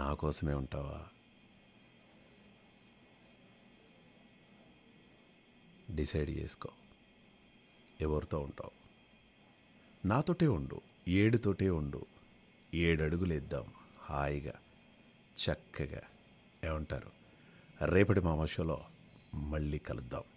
నా కోసమే ఉంటావా డిసైడ్ చేసుకో ఎవరితో ఉంటావు నాతోటే ఉండు ఏడుతోటే ఉండు ఏడు అడుగులు ఇద్దాం హాయిగా చక్కగా ఏమంటారు రేపటి మామాషోలో మళ్ళీ కలుద్దాం